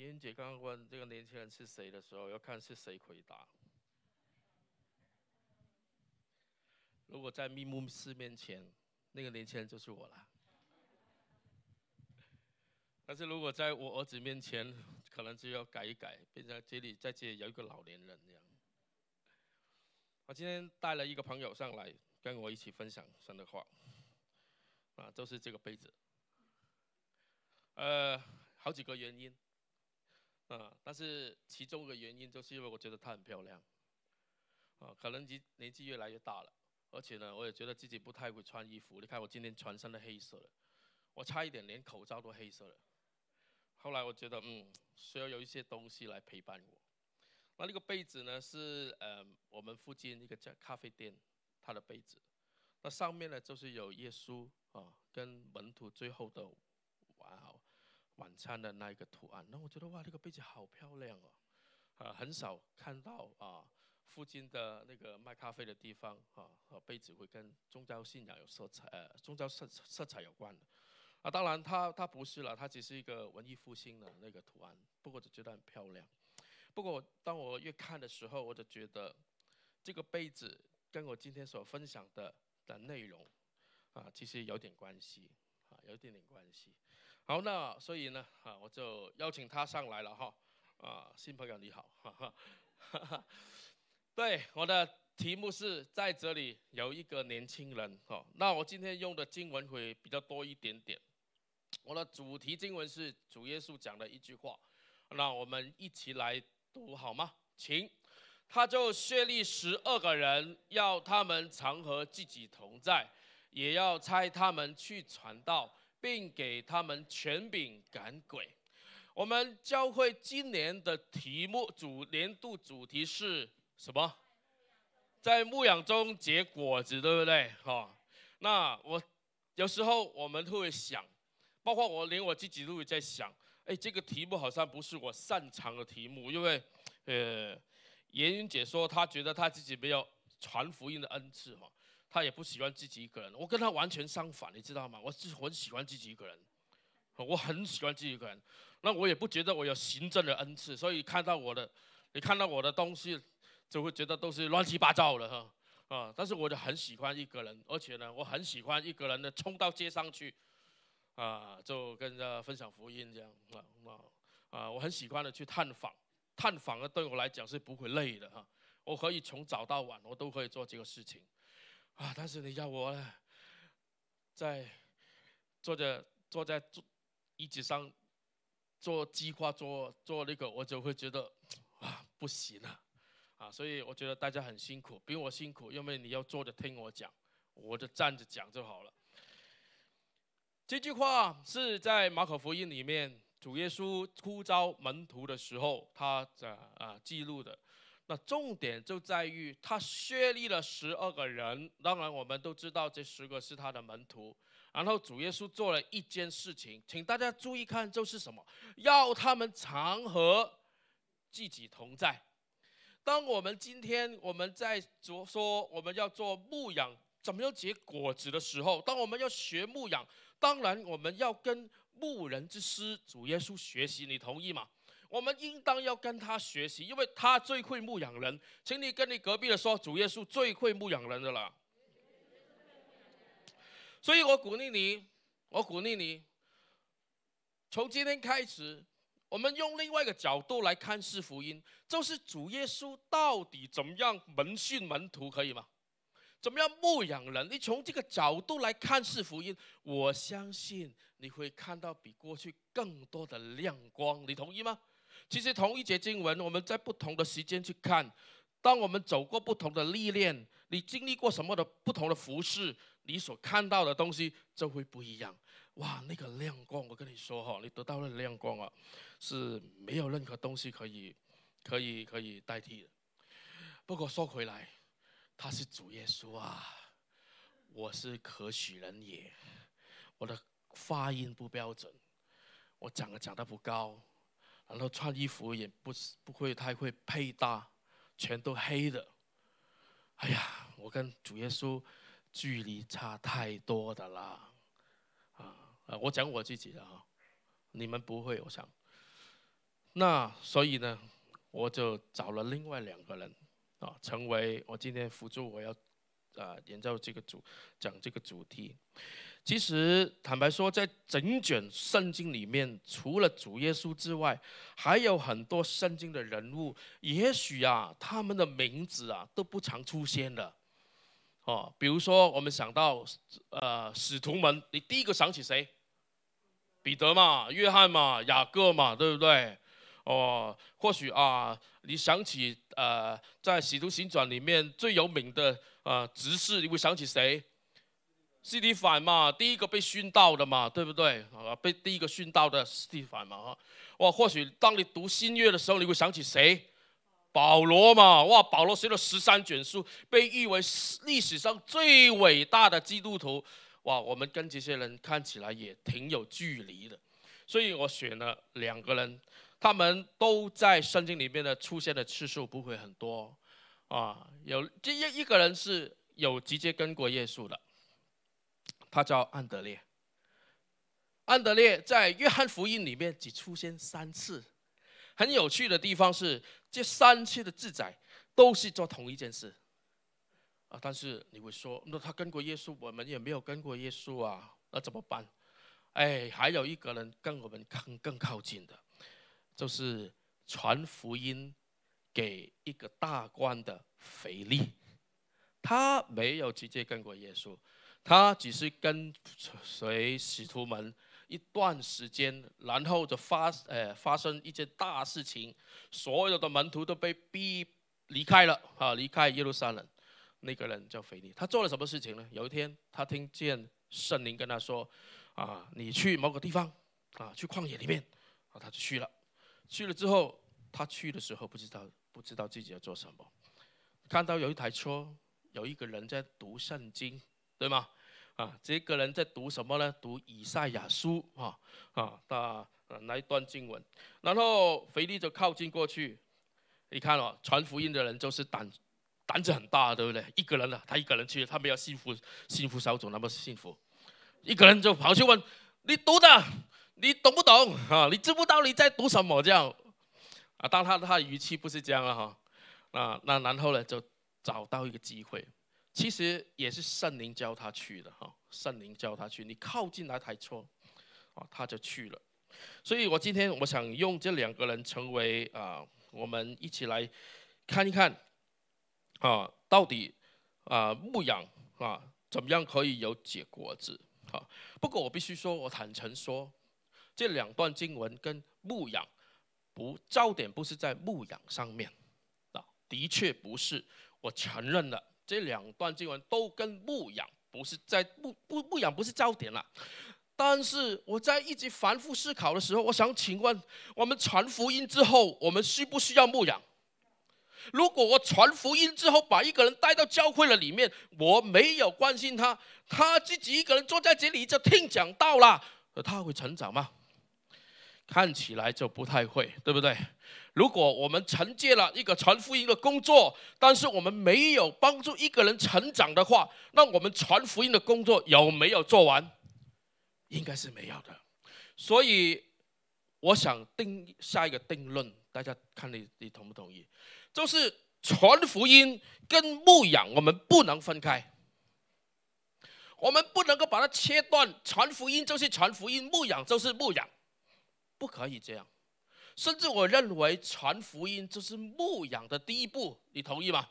妍姐刚刚问这个年轻人是谁的时候，要看是谁回答。如果在密木斯面前，那个年轻人就是我了。但是如果在我儿子面前，可能就要改一改，变成这里在这里有一个老年人这样。我今天带了一个朋友上来，跟我一起分享神的话。啊，就是这个杯子。呃，好几个原因。嗯，但是其中的一个原因就是因为我觉得她很漂亮，啊，可能年年纪越来越大了，而且呢，我也觉得自己不太会穿衣服。你看我今天全身的黑色了，我差一点连口罩都黑色了。后来我觉得，嗯，需要有一些东西来陪伴我。那这个被子呢，是呃我们附近一个叫咖啡店，他的被子。那上面呢，就是有耶稣啊跟门徒最后的。晚餐的那一个图案，那我觉得哇，这个杯子好漂亮哦，啊，很少看到啊，附近的那个卖咖啡的地方，啊，和杯子会跟宗教信仰有色彩，呃，宗教色色彩有关的，啊，当然它它不是了，它只是一个文艺复兴的那个图案，不过我觉得很漂亮，不过当我越看的时候，我就觉得这个杯子跟我今天所分享的的内容，啊，其实有点关系，啊，有一点点关系。好，那所以呢，哈，我就邀请他上来了哈，啊，新朋友你好，哈哈，对，我的题目是在这里有一个年轻人哈，那我今天用的经文会比较多一点点，我的主题经文是主耶稣讲的一句话，那我们一起来读好吗？请，他就设立十二个人，要他们常和自己同在，也要差他们去传道。并给他们权柄赶鬼。我们教会今年的题目主年度主题是什么？在牧养中结果子，对不对？哈，那我有时候我们会想，包括我连我自己都会在想，哎，这个题目好像不是我擅长的题目，因为呃，妍云姐说她觉得她自己没有传福音的恩赐，哈。他也不喜欢自己一个人，我跟他完全相反，你知道吗？我是很喜欢自己一个人，我很喜欢自己一个人。那我也不觉得我有行政的恩赐，所以看到我的，你看到我的东西，就会觉得都是乱七八糟的哈啊！但是我就很喜欢一个人，而且呢，我很喜欢一个人的冲到街上去，啊，就跟人家分享福音这样啊啊！我很喜欢的去探访，探访呢对我来讲是不会累的哈，我可以从早到晚，我都可以做这个事情。啊！但是你要我，在坐着坐在坐椅子上做计划做做那个，我就会觉得啊，不行啊！啊，所以我觉得大家很辛苦，比我辛苦，因为你要坐着听我讲，我就站着讲就好了。这句话是在马可福音里面，主耶稣呼召门徒的时候，他啊啊记录的。那重点就在于他设立了十二个人，当然我们都知道这十个是他的门徒。然后主耶稣做了一件事情，请大家注意看，就是什么？要他们常和自己同在。当我们今天我们在做说我们要做牧养，怎么样结果子的时候，当我们要学牧养，当然我们要跟牧人之师主耶稣学习，你同意吗？我们应当要跟他学习，因为他最会牧养人。请你跟你隔壁的说，主耶稣最会牧养人的了。所以我鼓励你，我鼓励你，从今天开始，我们用另外一个角度来看视福音，就是主耶稣到底怎么样门训门徒，可以吗？怎么样牧养人？你从这个角度来看是福音，我相信你会看到比过去更多的亮光。你同意吗？其实同一节经文，我们在不同的时间去看，当我们走过不同的历练，你经历过什么的不同的服饰，你所看到的东西就会不一样。哇，那个亮光，我跟你说哈，你得到了亮光啊，是没有任何东西可以、可以、可以代替的。不过说回来，他是主耶稣啊，我是可许人也。我的发音不标准，我长得长得不高。然后穿衣服也不是不会太会配搭，全都黑的。哎呀，我跟主耶稣距离差太多的啦，啊，我讲我自己的啊，你们不会，我想。那所以呢，我就找了另外两个人，啊，成为我今天辅助我要啊，沿着这个主讲这个主题。其实坦白说，在整卷圣经里面，除了主耶稣之外，还有很多圣经的人物，也许啊，他们的名字啊都不常出现的。哦，比如说我们想到呃使徒们，你第一个想起谁？彼得嘛，约翰嘛，雅各嘛，对不对？哦，或许啊，你想起呃在使徒行传里面最有名的啊执事，你会想起谁？斯蒂凡嘛，第一个被熏到的嘛，对不对？啊，被第一个熏到的斯蒂凡嘛，啊，哇，或许当你读新约的时候，你会想起谁？保罗嘛，哇，保罗写了十三卷书，被誉为历史上最伟大的基督徒。哇，我们跟这些人看起来也挺有距离的，所以我选了两个人，他们都在圣经里面的出现的次数不会很多，啊，有这一一个人是有直接跟过耶稣的。他叫安德烈。安德烈在约翰福音里面只出现三次，很有趣的地方是，这三次的记载都是做同一件事。啊，但是你会说，那他跟过耶稣，我们也没有跟过耶稣啊，那怎么办？哎，还有一个人跟我们更更靠近的，就是传福音给一个大官的腓力，他没有直接跟过耶稣。他只是跟随使徒们一段时间，然后就发，呃，发生一件大事情，所有的门徒都被逼离开了，啊，离开耶路撒冷。那个人叫腓尼，他做了什么事情呢？有一天，他听见圣灵跟他说：“啊，你去某个地方，啊，去旷野里面。”啊，他就去了。去了之后，他去的时候不知道，不知道自己要做什么。看到有一台车，有一个人在读圣经。对吗？啊，这个人在读什么呢？读以赛亚书啊啊，那呃，一段经文？然后腓力就靠近过去，你看哦，传福音的人就是胆胆子很大，对不对？一个人了，他一个人去，他没有信福信福小组那么幸福，一个人就跑去问你读的，你懂不懂啊？你知不知道你在读什么？这样啊？当他他的语气不是这样了哈，啊那然后呢，就找到一个机会。其实也是圣灵教他去的哈，圣灵教他去，你靠近他台错，啊，他就去了。所以我今天我想用这两个人成为啊，我们一起来看一看啊，到底啊牧养啊怎么样可以有结果子啊。不过我必须说，我坦诚说，这两段经文跟牧养不焦点不是在牧养上面啊，的确不是，我承认了。这两段经文都跟牧养不是在牧不牧养不是焦点了，但是我在一直反复思考的时候，我想请问：我们传福音之后，我们需不需要牧养？如果我传福音之后把一个人带到教会了里面，我没有关心他，他自己一个人坐在这里就听讲道了，他会成长吗？看起来就不太会，对不对？如果我们承接了一个传福音的工作，但是我们没有帮助一个人成长的话，那我们传福音的工作有没有做完？应该是没有的。所以我想定下一个定论，大家看你你同不同意？就是传福音跟牧养，我们不能分开，我们不能够把它切断。传福音就是传福音，牧养就是牧养，不可以这样。甚至我认为传福音就是牧养的第一步，你同意吗？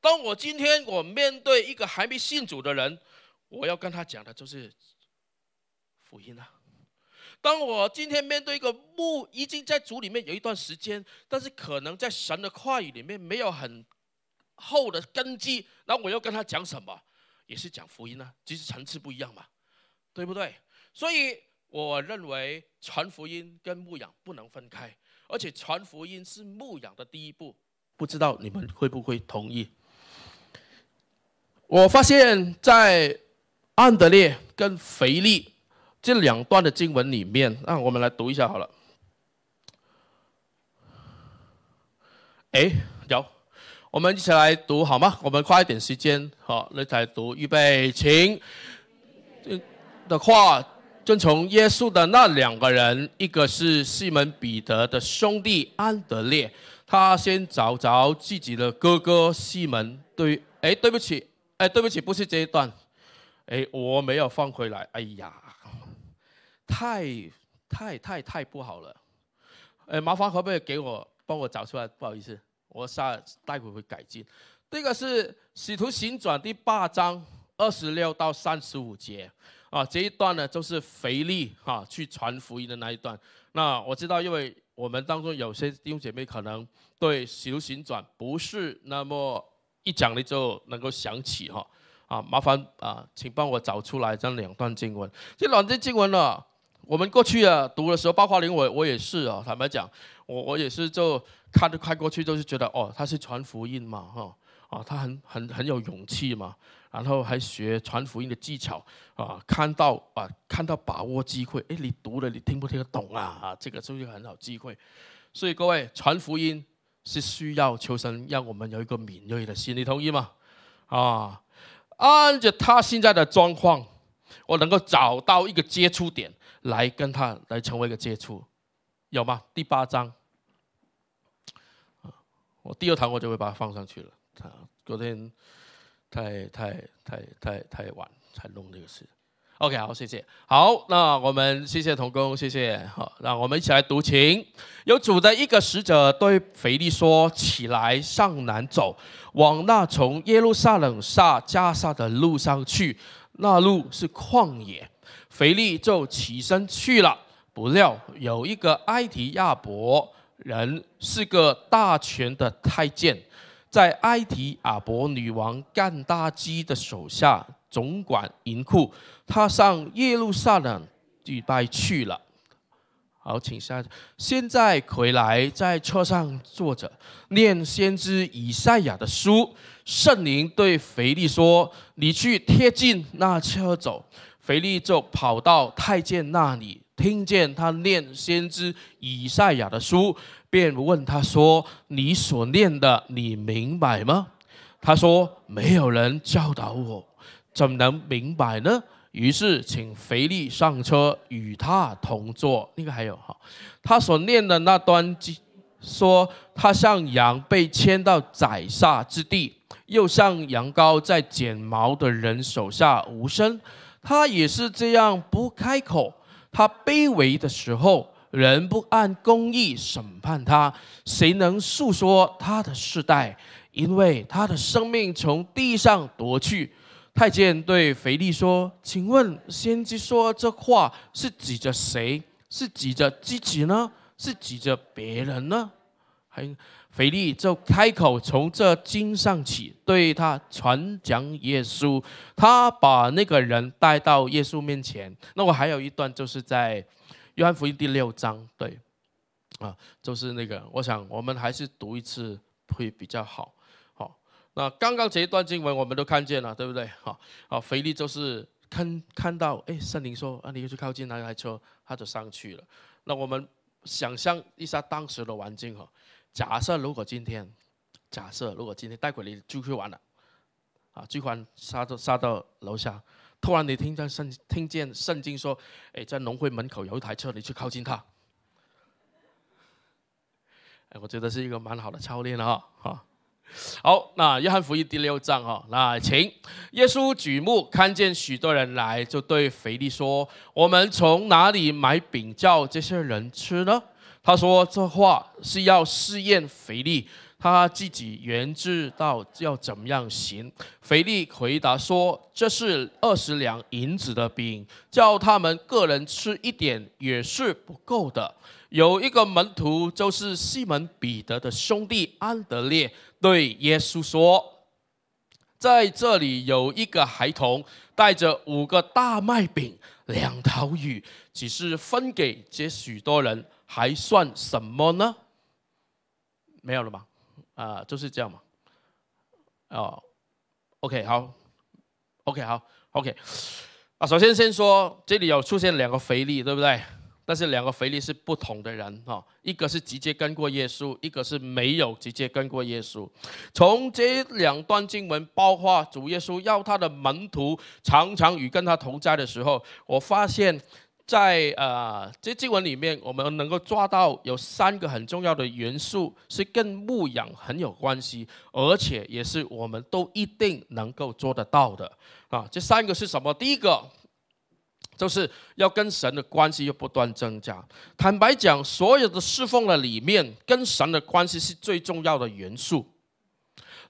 当我今天我面对一个还没信主的人，我要跟他讲的就是福音啊。当我今天面对一个牧已经在主里面有一段时间，但是可能在神的话语里面没有很厚的根基，那我要跟他讲什么？也是讲福音啊，只是层次不一样嘛，对不对？所以。我认为传福音跟牧养不能分开，而且传福音是牧养的第一步。不知道你们会不会同意？我发现，在安德烈跟腓力这两段的经文里面，啊，我们来读一下好了。哎，有，我们一起来读好吗？我们快一点时间，好，来来读，预备，请。的话。遵从耶稣的那两个人，一个是西门彼得的兄弟安德烈。他先找着自己的哥哥西门，对，哎，对不起，哎，对不起，不是这一段，哎，我没有放回来。哎呀，太，太，太太不好了。哎，麻烦可不可以给我帮我找出来？不好意思，我下待会会改进。这个是《使徒行传》第八章二十六到三十五节。啊，这一段呢，就是腓力哈去传福音的那一段。那我知道，因为我们当中有些弟兄姐妹可能对《修行传》不是那么一讲，你就能够想起哈。啊，麻烦啊，请帮我找出来这两段经文。这两段经文呢，我们过去啊读的时候，包括林我我也是啊，坦白讲，我我也是就看着快过去，就是觉得哦，他是传福音嘛，哈，啊，他很很很有勇气嘛。然后还学传福音的技巧啊，看到啊，看到把握机会，哎，你读了，你听不听得懂啊？啊，这个是一个很好机会。所以各位，传福音是需要求神让我们有一个敏锐的心，你同意吗？啊，按着他现在的状况，我能够找到一个接触点来跟他来成为一个接触，有吗？第八章，我第二堂我就会把它放上去了。昨天。太太太太太晚才弄这个事，OK，好，谢谢，好，那我们谢谢童工，谢谢，好，那我们一起来读情。有主的一个使者对腓力说：“起来，上南走，往那从耶路撒冷下加沙的路上去。那路是旷野。”腓力就起身去了。不料有一个埃提亚伯人，是个大权的太监。在埃及阿伯女王干大基的手下总管银库，他上耶路撒冷祭拜去了。好，请下。现在回来，在车上坐着念先知以赛亚的书。圣灵对腓力说：“你去贴近那车走。”腓力就跑到太监那里，听见他念先知以赛亚的书。便问他说：“你所念的，你明白吗？”他说：“没有人教导我，怎能明白呢？”于是请肥力上车，与他同坐。那个还有哈，他所念的那段，说他像羊被牵到宰杀之地，又像羊羔在剪毛的人手下无声。他也是这样不开口。他卑微的时候。人不按公义审判他，谁能诉说他的世代？因为他的生命从地上夺去。太监对肥力说：“请问，先知说这话是指着谁？是指着自己呢？是指着别人呢？”还肥力就开口从这经上起，对他传讲耶稣。他把那个人带到耶稣面前。那我还有一段，就是在。约翰福音第六章，对，啊，就是那个，我想我们还是读一次会比较好。好，那刚刚这一段经文我们都看见了，对不对？好，好，腓力就是看看到，哎，圣灵说，啊，你去靠近那台车，他就上去了。那我们想象一下当时的环境哈，假设如果今天，假设如果今天带鬼你出去玩了，啊，最快杀到杀到楼下。突然，你听见圣听见圣经说：“哎，在农会门口有一台车，你去靠近他。”哎，我觉得是一个蛮好的操练了哈。好，那约翰福音第六章哈，那请耶稣举目看见许多人来，就对腓力说：“我们从哪里买饼叫这些人吃呢？”他说这话是要试验腓力。他自己原知道要怎么样行。腓力回答说：“这是二十两银子的饼，叫他们个人吃一点也是不够的。”有一个门徒，就是西门彼得的兄弟安德烈，对耶稣说：“在这里有一个孩童，带着五个大麦饼、两条鱼，只是分给这许多人，还算什么呢？”没有了吗？啊，就是这样嘛。哦，OK，好，OK，好，OK。啊，首先先说，这里有出现两个腓力，对不对？但是两个腓力是不同的人哈，一个是直接跟过耶稣，一个是没有直接跟过耶稣。从这两段经文，包括主耶稣要他的门徒常常与跟他同在的时候，我发现。在呃这经文里面，我们能够抓到有三个很重要的元素，是跟牧养很有关系，而且也是我们都一定能够做得到的啊。这三个是什么？第一个就是要跟神的关系要不断增加。坦白讲，所有的侍奉的里面，跟神的关系是最重要的元素。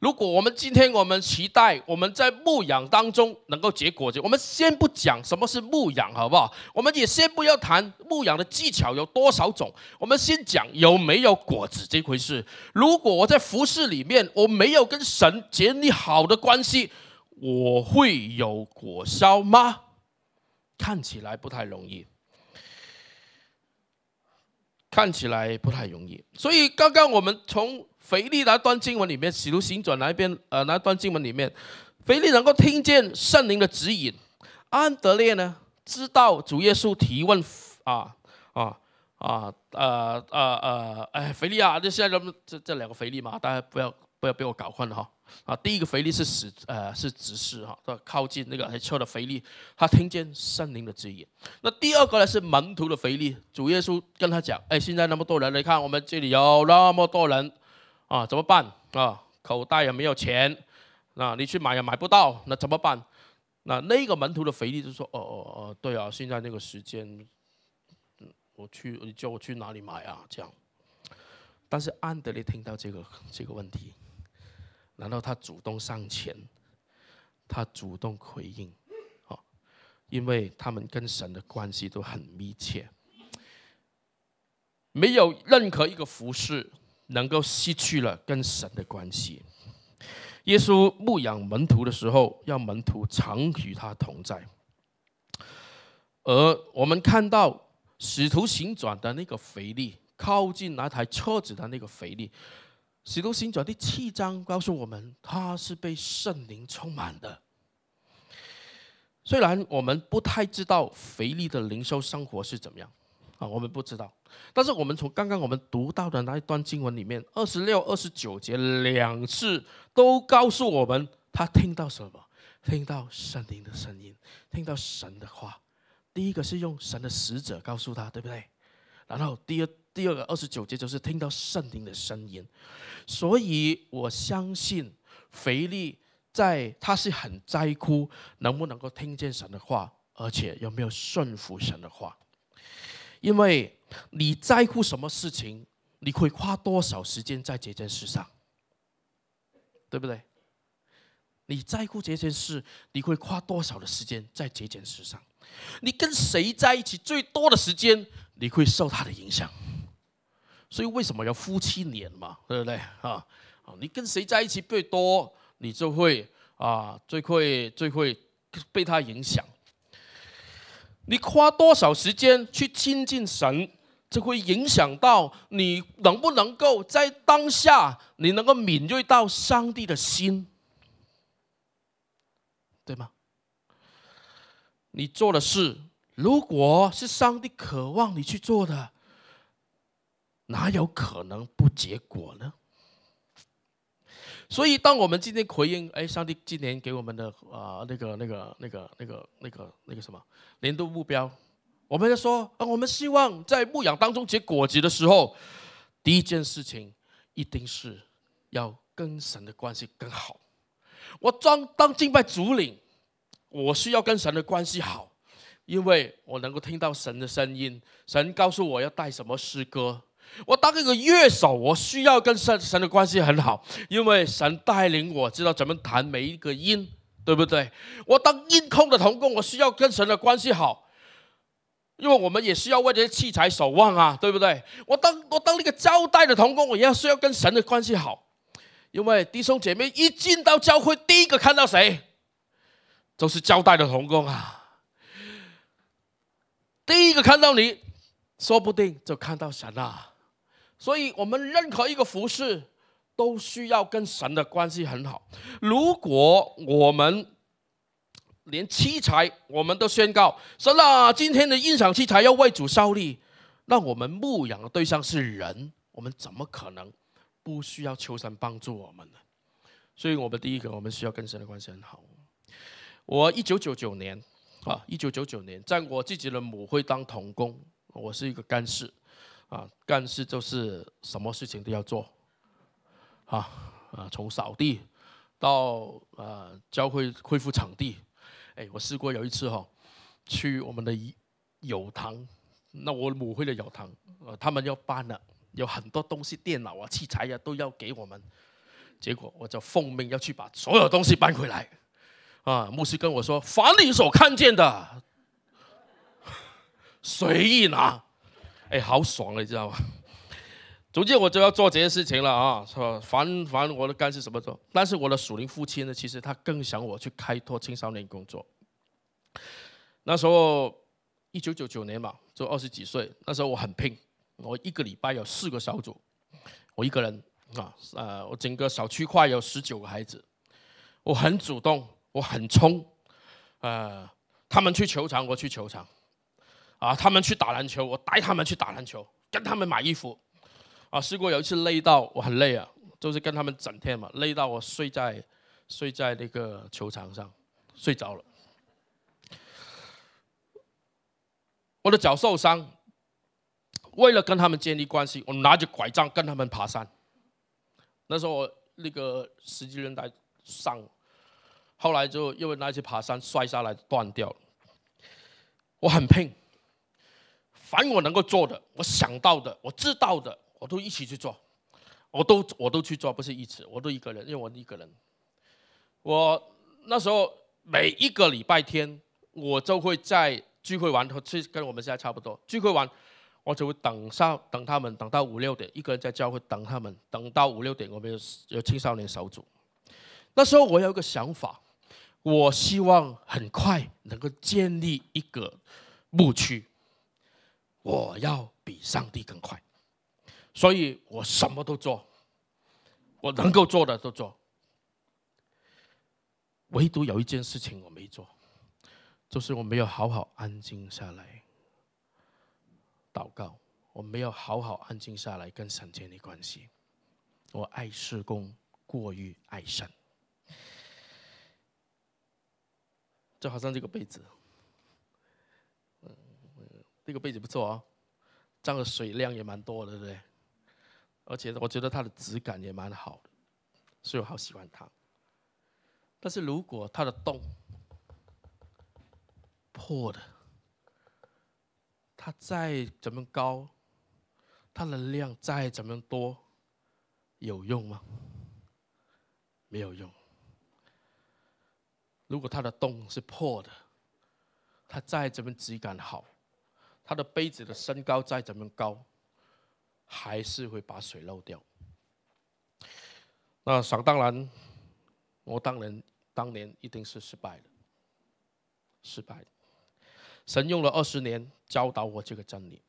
如果我们今天我们期待我们在牧养当中能够结果子，我们先不讲什么是牧养，好不好？我们也先不要谈牧养的技巧有多少种，我们先讲有没有果子这回事。如果我在服饰里面我没有跟神建立好的关系，我会有果效吗？看起来不太容易，看起来不太容易。所以刚刚我们从。腓力那段经文里面？使徒行转》那一边，呃，那一段经文里面？腓力能够听见圣灵的指引。安德烈呢？知道主耶稣提问啊啊啊啊啊！哎，腓力啊，这现在这这这两个腓力嘛，大家不要不要被我搞混了哈。啊，第一个腓力是使呃是执事哈，靠近那个车的腓力，他听见圣灵的指引。那第二个呢是门徒的腓力，主耶稣跟他讲：哎，现在那么多人，你看我们这里有那么多人。啊，怎么办？啊，口袋也没有钱，那你去买也买不到，那怎么办？那那个门徒的回力就说：“哦哦哦，对啊，现在那个时间，我去，你叫我去哪里买啊？”这样，但是安德烈听到这个这个问题，难道他主动上前，他主动回应？啊，因为他们跟神的关系都很密切，没有任何一个服饰能够失去了跟神的关系。耶稣牧养门徒的时候，要门徒常与他同在。而我们看到使徒行传的那个腓力，靠近那台车子的那个腓力，使徒行传第七章告诉我们，他是被圣灵充满的。虽然我们不太知道腓力的灵修生活是怎么样。啊，我们不知道，但是我们从刚刚我们读到的那一段经文里面，二十六、二十九节两次都告诉我们，他听到什么？听到圣灵的声音，听到神的话。第一个是用神的使者告诉他，对不对？然后第二第二个二十九节就是听到圣灵的声音。所以我相信，腓力在他是很在乎能不能够听见神的话，而且有没有顺服神的话。因为你在乎什么事情，你会花多少时间在这件事上，对不对？你在乎这件事，你会花多少的时间在这件事上？你跟谁在一起最多的时间，你会受他的影响。所以为什么要夫妻脸嘛，对不对？啊啊，你跟谁在一起最多，你就会啊，最会最会被他影响。你花多少时间去亲近神，就会影响到你能不能够在当下，你能够敏锐到上帝的心，对吗？你做的事，如果是上帝渴望你去做的，哪有可能不结果呢？所以，当我们今天回应，哎，上帝今年给我们的啊，那个、那个、那个、那个、那个、那个什么年度目标，我们就说，我们希望在牧养当中结果子的时候，第一件事情，一定是要跟神的关系更好。我当当敬拜主领，我需要跟神的关系好，因为我能够听到神的声音，神告诉我要带什么诗歌。我当一个乐手，我需要跟神神的关系很好，因为神带领我知道怎么弹每一个音，对不对？我当音控的童工，我需要跟神的关系好，因为我们也需要为这些器材守望啊，对不对？我当我当那个交代的童工，我也需要跟神的关系好，因为弟兄姐妹一进到教会，第一个看到谁，就是交代的童工啊。第一个看到你，说不定就看到神了。所以我们任何一个服饰都需要跟神的关系很好。如果我们连器材我们都宣告神了，今天的音响器材要为主效力，那我们牧养的对象是人，我们怎么可能不需要求神帮助我们呢？所以我们第一个，我们需要跟神的关系很好。我一九九九年啊，一九九九年在我自己的母会当童工，我是一个干事。啊，干事就是什么事情都要做，啊，啊，从扫地到呃教会恢复场地，哎，我试过有一次哈，去我们的友堂，那我母会的友堂，呃，他们要搬了，有很多东西，电脑啊、器材呀，都要给我们，结果我就奉命要去把所有东西搬回来，啊，牧师跟我说，凡你所看见的，随意拿。哎，好爽，你知道吗？总之，我就要做这件事情了啊！是吧？凡凡，我的干事什么做？但是我的属灵父亲呢？其实他更想我去开拓青少年工作。那时候，一九九九年嘛，就二十几岁。那时候我很拼，我一个礼拜有四个小组，我一个人啊，呃，我整个小区块有十九个孩子，我很主动，我很冲，呃，他们去球场，我去球场。啊，他们去打篮球，我带他们去打篮球，跟他们买衣服。啊，试过有一次累到我很累啊，就是跟他们整天嘛，累到我睡在睡在那个球场上，睡着了。我的脚受伤，为了跟他们建立关系，我拿着拐杖跟他们爬山。那时候我那个十几人在上，后来就因为那次爬山摔下来断掉了，我很拼。凡我能够做的，我想到的，我知道的，我都一起去做，我都我都去做，不是一起，我都一个人，因为我一个人。我那时候每一个礼拜天，我就会在聚会完后，去跟我们现在差不多，聚会完，我就会等上等他们，等到五六点，一个人在教会等他们，等到五六点，我们有有青少年小组。那时候我有一个想法，我希望很快能够建立一个牧区。我要比上帝更快，所以我什么都做，我能够做的都做，唯独有一件事情我没做，就是我没有好好安静下来祷告，我没有好好安静下来跟神建立关系，我爱事工过于爱神，就好像这个被子。这个杯子不错哦，这的水量也蛮多的，对不对？而且我觉得它的质感也蛮好的，所以我好喜欢它。但是如果它的洞破的，它再怎么高，它的量再怎么多，有用吗？没有用。如果它的洞是破的，它再怎么质感好。他的杯子的身高再怎么高，还是会把水漏掉。那想当然，我当然当年一定是失败的，失败，神用了二十年教导我这个真理。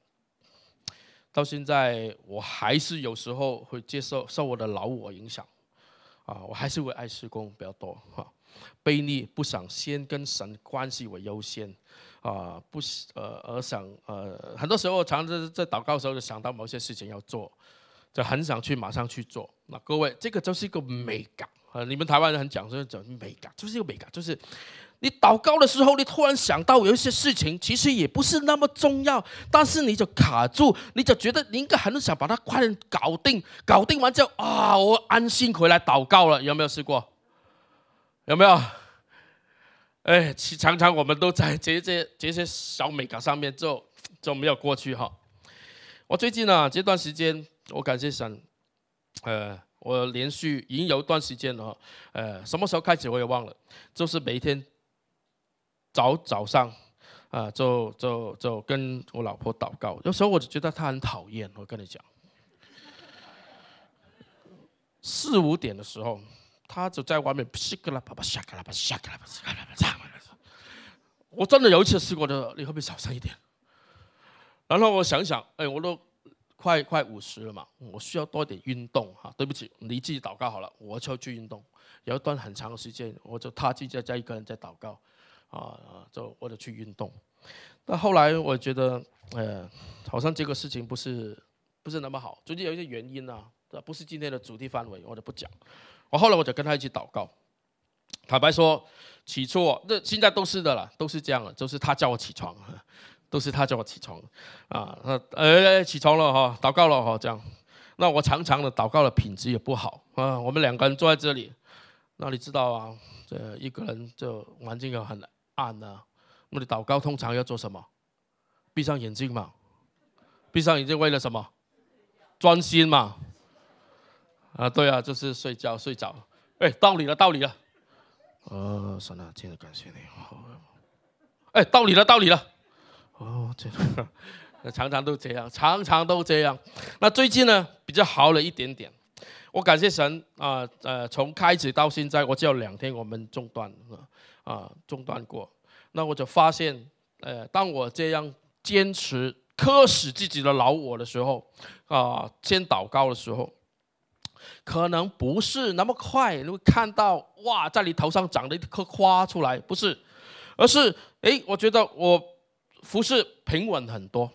到现在，我还是有时候会接受受我的老我影响，啊，我还是为爱施工比较多哈，卑劣不想先跟神关系为优先。啊，不，呃，而想，呃，很多时候，常在在祷告的时候就想到某些事情要做，就很想去马上去做。那各位，这个就是一个美感，啊，你们台湾人很讲究讲美感，就是一个美感，就是你祷告的时候，你突然想到有一些事情，其实也不是那么重要，但是你就卡住，你就觉得你应该很想把它快点搞定，搞定完之后啊，我安心回来祷告了。有没有试过？有没有？哎，常常我们都在这些这些小美感上面，就就没有过去哈。我最近呢，这段时间我感谢想，呃，我连续已经有一段时间了呃，什么时候开始我也忘了，就是每天早早上啊，就就就跟我老婆祷告。有时候我就觉得她很讨厌，我跟你讲，四五点的时候。他就在外面我真的有一次试过的，你会不会少声一点。然后我想想，哎，我都快快五十了嘛，我需要多一点运动哈。对不起，你自己祷告好了，我就要去运动，一段很长的时间。我就他自己在一个人在祷告啊，就我就去运动。但后来我觉得，呃，好像这个事情不是不是那么好，中间有一些原因啊，不是今天的主题范围，我就不讲。我后来我就跟他一起祷告。坦白说，起初那现在都是的啦，都是这样的，都是他叫我起床，都是他叫我起床，啊，那哎起床了哈，祷告了哈，这样。那我常常的祷告的品质也不好啊。我们两个人坐在这里，那你知道啊，这一个人就环境又很暗呢。我的祷告通常要做什么？闭上眼睛嘛，闭上眼睛为了什么？专心嘛。啊，对啊，就是睡觉睡着。哎，到你了，到你了。哦，神啊，真的感谢你。哎，到你了，到你了。哦，真的，常常都这样，常常都这样。那最近呢，比较好了一点点。我感谢神啊，呃，从开始到现在，我只有两天我们中断啊啊中断过。那我就发现，呃，当我这样坚持苛使自己的老我的时候，啊，先祷告的时候。可能不是那么快，你会看到哇，在你头上长了一颗花出来，不是，而是哎，我觉得我服饰平稳很多，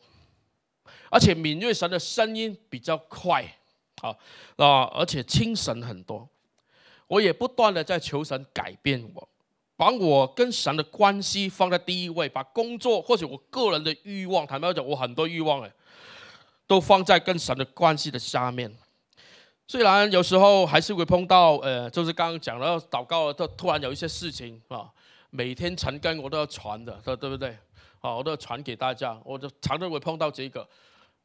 而且敏锐神的声音比较快，啊啊，而且轻省很多。我也不断的在求神改变我，把我跟神的关系放在第一位，把工作或者我个人的欲望，坦白讲，我很多欲望哎，都放在跟神的关系的下面。虽然有时候还是会碰到，呃，就是刚刚讲了祷告，突突然有一些事情啊，每天晨更我都要传的，对对不对？啊，我都要传给大家，我就常常会碰到这个。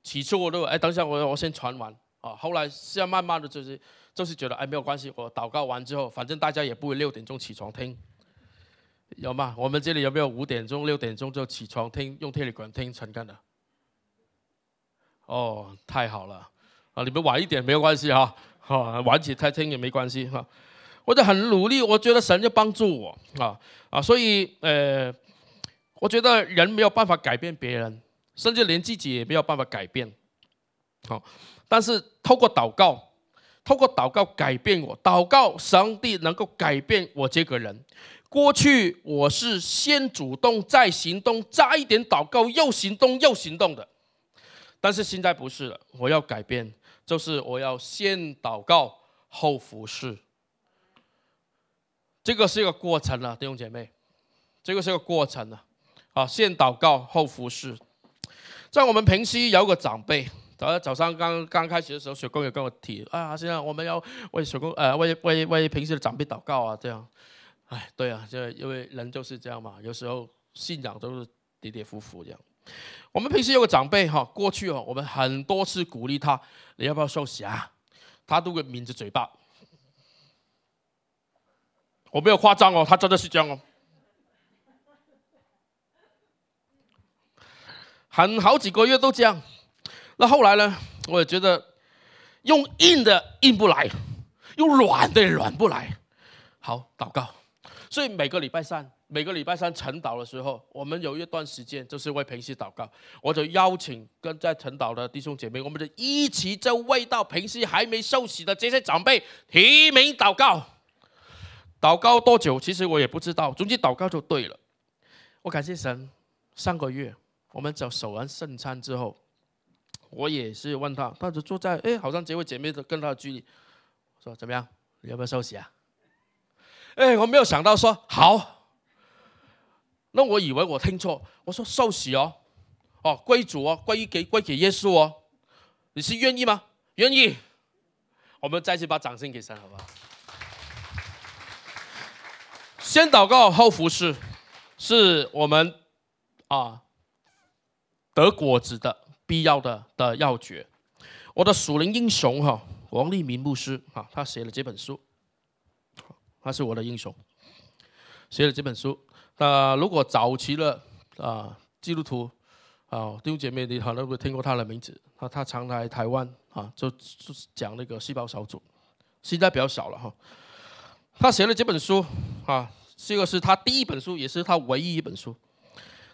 起初我都哎，等一下我我先传完啊，后来是要慢慢的，就是就是觉得哎没有关系，我祷告完之后，反正大家也不会六点钟起床听，有吗？我们这里有没有五点钟、六点钟就起床听用铁律管听晨更的？哦，太好了。啊，你们晚一点没有关系哈，哈，晚起开听也没关系哈。我就很努力，我觉得神就帮助我啊啊，所以呃，我觉得人没有办法改变别人，甚至连自己也没有办法改变。好，但是透过祷告，透过祷告改变我，祷告上帝能够改变我这个人。过去我是先主动再行动，加一点祷告又行动又行动的。但是现在不是了，我要改变，就是我要先祷告后服侍，这个是一个过程了，弟兄姐妹，这个是个过程了，啊，先祷告后服侍。在我们平西有个长辈，早早上刚刚开始的时候，雪公也跟我提啊，现在我们要为雪公呃为为为平西的长辈祷告啊，这样，哎，对啊，就因为人就是这样嘛，有时候信仰都是跌跌伏伏这样。我们平时有个长辈哈，过去哦，我们很多次鼓励他，你要不要受洗啊？他都会抿着嘴巴。我没有夸张哦，他真的是这样哦，很好几个月都这样。那后来呢，我也觉得用硬的硬不来，用软的软不来，好祷告，所以每个礼拜三。每个礼拜三晨祷的时候，我们有一段时间就是为平息祷告，我就邀请跟在晨祷的弟兄姐妹，我们就一起就为到平息还没受洗的这些长辈提名祷告。祷告多久，其实我也不知道，总之祷告就对了。我感谢神，上个月我们走守完圣餐之后，我也是问他，他就坐在，哎，好像这位姐妹的跟他的距离，说怎么样，有没有受洗啊？哎，我没有想到说好。那我以为我听错，我说受洗哦，哦归主哦，归给归给耶稣哦，你是愿意吗？愿意，我们再次把掌声给上，好不好？先祷告后服侍，是我们啊得果子的必要的的要诀。我的属灵英雄哈，王立明牧师哈，他写了这本书，他是我的英雄，写了这本书。那如果早期的啊，基督徒啊弟兄姐妹，你可能会听过他的名字。他他常来台湾啊，就就讲那个细胞小组，现在比较少了哈。他写了几本书啊，这个是他第一本书，也是他唯一一本书。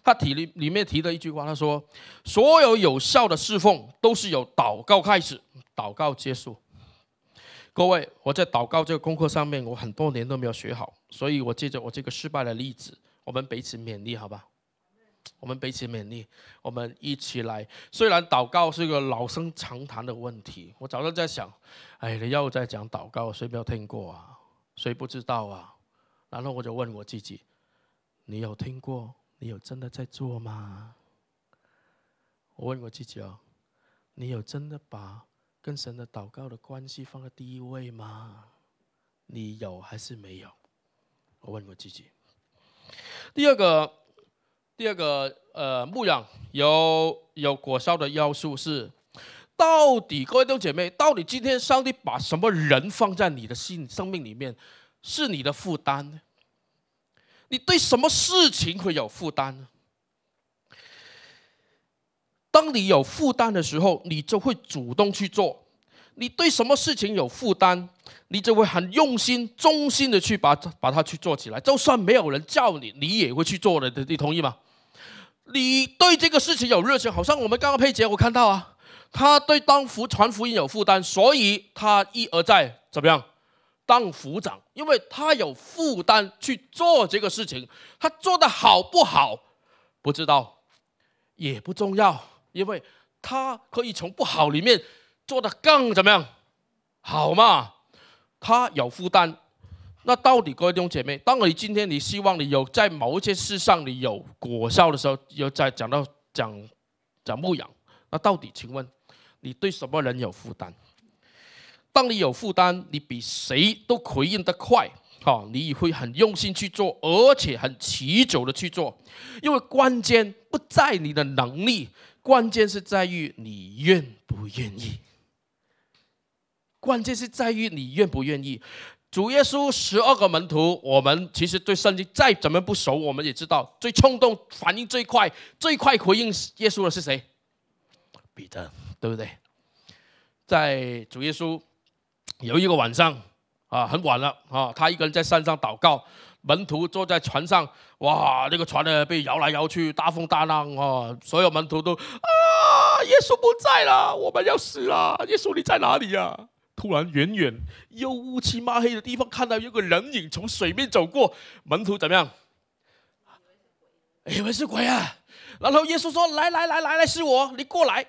他提里里面提了一句话，他说：“所有有效的侍奉都是由祷告开始，祷告结束。”各位，我在祷告这个功课上面，我很多年都没有学好，所以我借着我这个失败的例子。我们彼此勉励，好吧？我们彼此勉励，我们一起来。虽然祷告是一个老生常谈的问题，我早上在想，哎，你又在讲祷告，谁没有听过啊？谁不知道啊？然后我就问我自己：你有听过？你有真的在做吗？我问我自己哦，你有真的把跟神的祷告的关系放在第一位吗？你有还是没有？我问我自己。第二个，第二个，呃，牧养有有果效的要素是，到底各位弟兄姐妹，到底今天上帝把什么人放在你的心生命里面，是你的负担呢？你对什么事情会有负担呢？当你有负担的时候，你就会主动去做。你对什么事情有负担？你就会很用心、忠心的去把把它去做起来，就算没有人叫你，你也会去做的。你同意吗？你对这个事情有热情，好像我们刚刚佩杰，我看到啊，他对当福传福音有负担，所以他一而再怎么样当福长，因为他有负担去做这个事情。他做的好不好不知道，也不重要，因为他可以从不好里面做的更怎么样好嘛。他有负担，那到底各位弟兄姐妹，当你今天你希望你有在某一些事上你有果效的时候，又在讲到讲讲牧养，那到底请问，你对什么人有负担？当你有负担，你比谁都回应的快，哈，你也会很用心去做，而且很持久的去做，因为关键不在你的能力，关键是在于你愿不愿意。关键是在于你愿不愿意。主耶稣十二个门徒，我们其实对圣经再怎么不熟，我们也知道最冲动、反应最快、最快回应耶稣的是谁？彼得，对不对？在主耶稣有一个晚上啊，很晚了啊，他一个人在山上祷告，门徒坐在船上，哇，那个船呢被摇来摇去，大风大浪啊，所有门徒都啊，耶稣不在了，我们要死了，耶稣你在哪里呀？突然，远远又乌漆抹黑的地方，看到有个人影从水面走过。门徒怎么样？以为是鬼啊！然后耶稣说：“来来来来来，是我，你过来。”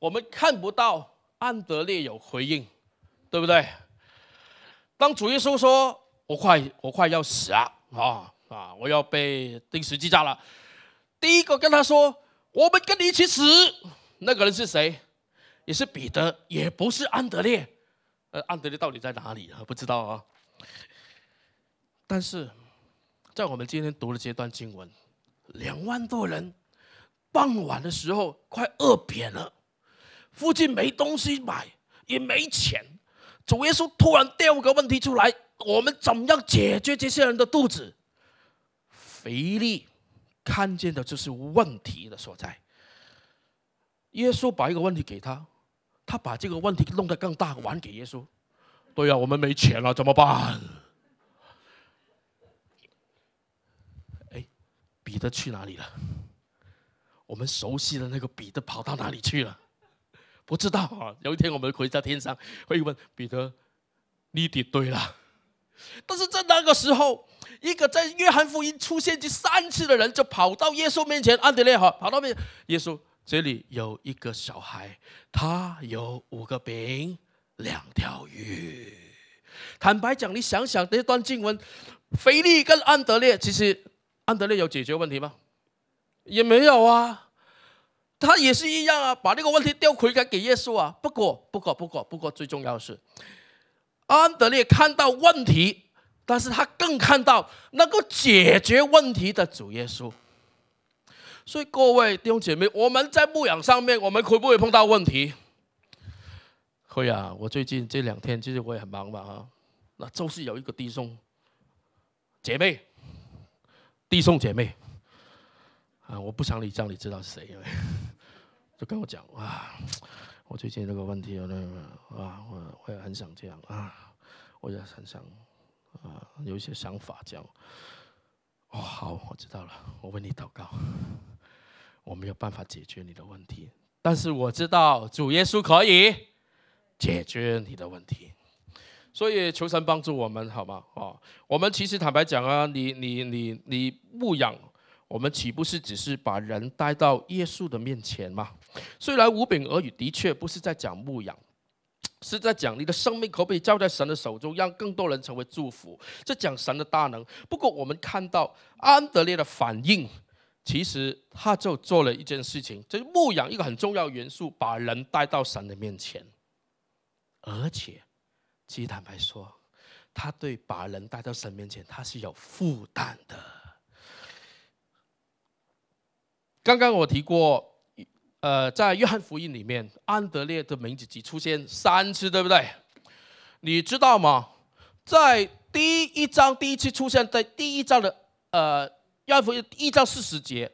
我们看不到安德烈有回应，对不对？当主耶稣说：“我快我快要死啊啊啊！我要被钉十字架了。”第一个跟他说：“我们跟你一起死。”那个人是谁？也是彼得，也不是安德烈。呃，安德烈到底在哪里啊？不知道啊。但是在我们今天读的这段经文，两万多人傍晚的时候快饿扁了，附近没东西买，也没钱。主耶稣突然第二个问题出来：我们怎么样解决这些人的肚子？腓力看见的就是问题的所在。耶稣把一个问题给他。他把这个问题弄得更大，还给耶稣。对呀，我们没钱了，怎么办？哎，彼得去哪里了？我们熟悉的那个彼得跑到哪里去了？不知道啊。有一天我们回到天上，会问彼得：“你得对了。”但是在那个时候，一个在约翰福音出现第三次的人，就跑到耶稣面前。安德烈哈跑到面耶稣。这里有一个小孩，他有五个饼两条鱼。坦白讲，你想想这段经文，腓力跟安德烈，其实安德烈有解决问题吗？也没有啊，他也是一样啊，把这个问题丢回给给耶稣啊。不过，不过，不过，不过，最重要的是，安德烈看到问题，但是他更看到能够解决问题的主耶稣。所以各位弟兄姐妹，我们在牧养上面，我们会不会碰到问题？会啊！我最近这两天，其实我也很忙嘛啊。那就是有一个弟兄姐妹，弟兄姐妹啊，我不想你让你知道是谁，就跟我讲啊，我最近这个问题，那个啊，我我也很想这样啊，我也很想啊，有一些想法这样。哦，好，我知道了，我为你祷告。我没有办法解决你的问题，但是我知道主耶稣可以解决你的问题，所以求神帮助我们好吗？啊，我们其实坦白讲啊，你你你你牧养，我们岂不是只是把人带到耶稣的面前吗？虽然无柄俄语的确不是在讲牧养，是在讲你的生命可不可以交在神的手中，让更多人成为祝福，这讲神的大能。不过我们看到安德烈的反应。其实他就做了一件事情，就是牧养一个很重要元素，把人带到神的面前。而且，其实坦白说，他对把人带到神面前，他是有负担的。刚刚我提过，呃，在约翰福音里面，安德烈的名字只出现三次，对不对？你知道吗？在第一章第一次出现在第一章的，呃。要弗一到四十节，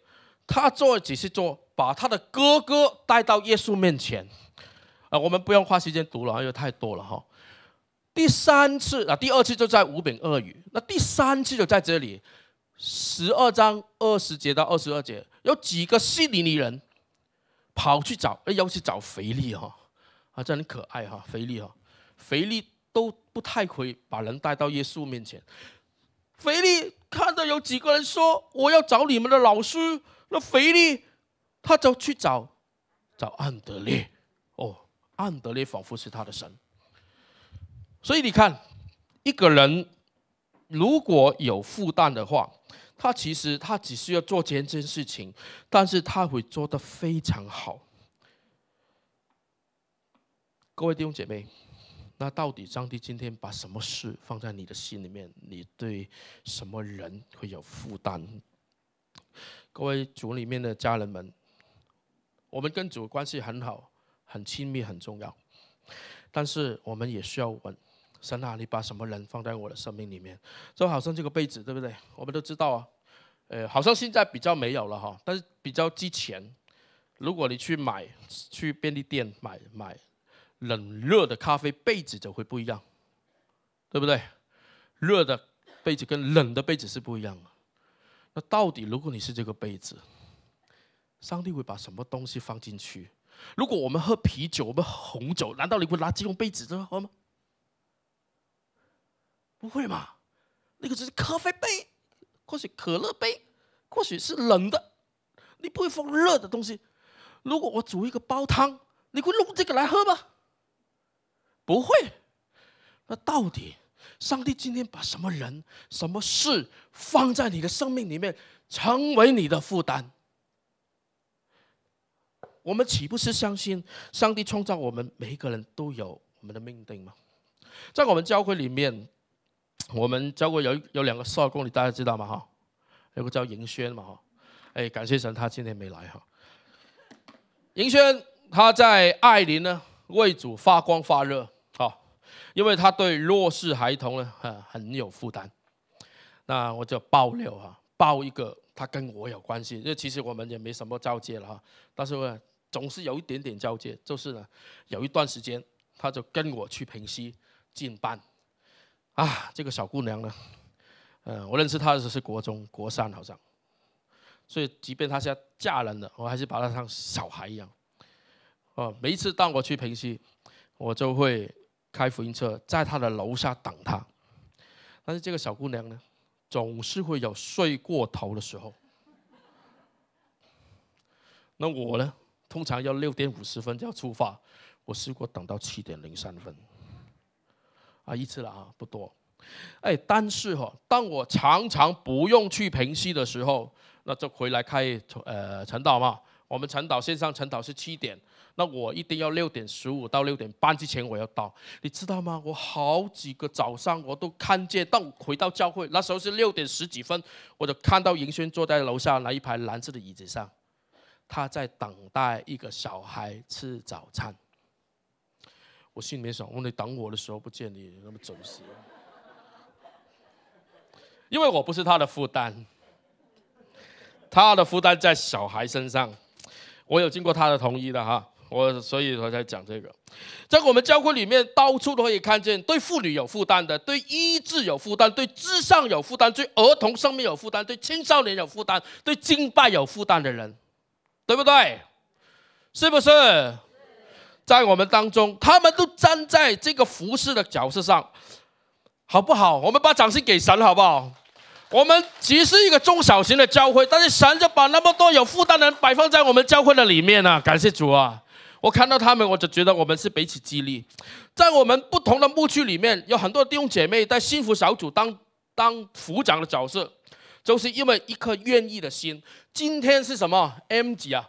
他做只是做，把他的哥哥带到耶稣面前。啊，我们不用花时间读了，因为太多了哈。第三次啊，第二次就在五饼二鱼，那第三次就在这里，十二章二十节到二十二节，有几个西里尼人跑去找，要去找肥力哈，啊，这很可爱哈，肥力哈，肥力都不太可以把人带到耶稣面前。肥力看到有几个人说：“我要找你们的老师。”那肥力他就去找找安德烈。哦，安德烈仿佛是他的神。所以你看，一个人如果有负担的话，他其实他只需要做件件事情，但是他会做得非常好。各位弟兄姐妹。那到底上帝今天把什么事放在你的心里面？你对什么人会有负担？各位组里面的家人们，我们跟主关系很好，很亲密，很重要。但是我们也需要问神啊：你把什么人放在我的生命里面？就好像这个杯子，对不对？我们都知道啊，呃，好像现在比较没有了哈，但是比较之前，如果你去买去便利店买买。冷热的咖啡杯子就会不一样，对不对？热的杯子跟冷的杯子是不一样的。那到底如果你是这个杯子，上帝会把什么东西放进去？如果我们喝啤酒，我们红酒，难道你会拿这种杯子喝吗？不会嘛？那个只是咖啡杯，或许可乐杯，或许是冷的，你不会放热的东西。如果我煮一个煲汤，你会弄这个来喝吗？不会，那到底上帝今天把什么人、什么事放在你的生命里面成为你的负担？我们岂不是相信上帝创造我们每一个人都有我们的命定吗？在我们教会里面，我们教会有有两个少工，你大家知道吗？哈，有个叫银轩嘛，哈，哎，感谢神，他今天没来哈。银轩他在爱琳呢，为主发光发热。因为他对弱势孩童呢，很很有负担。那我就爆料哈，爆一个，他跟我有关系。因为其实我们也没什么交接了哈，但是呢，总是有一点点交接。就是呢，有一段时间，他就跟我去平溪进班啊，这个小姑娘呢，嗯，我认识她的时候是国中、国三好像。所以，即便她是要嫁人了，我还是把她像小孩一样。哦，每一次当我去平西，我就会。开福音车，在他的楼下等他。但是这个小姑娘呢，总是会有睡过头的时候。那我呢，通常要六点五十分就要出发。我试过等到七点零三分，啊，一次了啊，不多。哎，但是哈，当我常常不用去平息的时候，那就回来开呃晨导嘛。我们晨导线上晨导是七点。那我一定要六点十五到六点半之前我要到，你知道吗？我好几个早上我都看见到回到教会，那时候是六点十几分，我就看到银轩坐在楼下那一排蓝色的椅子上，他在等待一个小孩吃早餐。我心里面想：我你等我的时候不见你那么准时，因为我不是他的负担，他的负担在小孩身上。我有经过他的同意的哈。我所以我才讲这个，在我们教会里面，到处都可以看见对妇女有负担的，对医治有负担，对智商有负担，对儿童生命有负担，对青少年有负担，对敬拜有负担的人，对不对？是不是？在我们当中，他们都站在这个服饰的角色上，好不好？我们把掌声给神，好不好？我们只是一个中小型的教会，但是神就把那么多有负担的人摆放在我们教会的里面呢？感谢主啊！我看到他们，我就觉得我们是彼此激励。在我们不同的牧区里面，有很多弟兄姐妹在幸福小组当当副长的角色，就是因为一颗愿意的心。今天是什么 M 级啊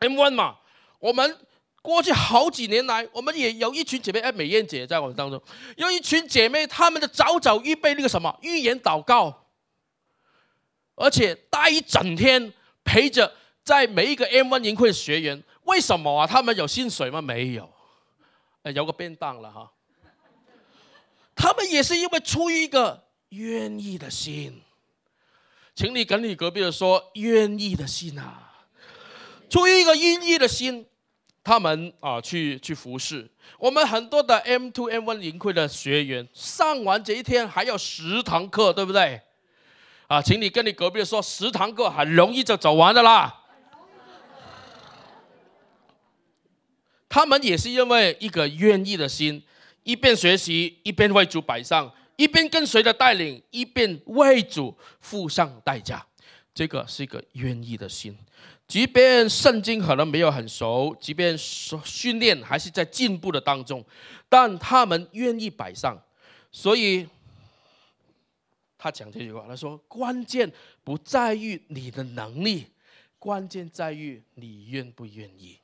？M one 嘛。我们过去好几年来，我们也有一群姐妹，哎，美艳姐在我们当中，有一群姐妹，她们的早早预备那个什么预言祷告，而且待一整天陪着，在每一个 M one 营会的学员。为什么啊？他们有薪水吗？没有，有个便当了哈。他们也是因为出于一个愿意的心，请你跟你隔壁的说，愿意的心啊，出于一个愿意的心，他们啊去去服侍。我们很多的 M to M one 盈会的学员，上完这一天还有十堂课，对不对？啊，请你跟你隔壁的说，十堂课很容易就走完的啦。他们也是因为一个愿意的心，一边学习，一边为主摆上，一边跟随的带领，一边为主付上代价。这个是一个愿意的心，即便圣经可能没有很熟，即便训练还是在进步的当中，但他们愿意摆上。所以，他讲这句话，他说：“关键不在于你的能力，关键在于你愿不愿意。”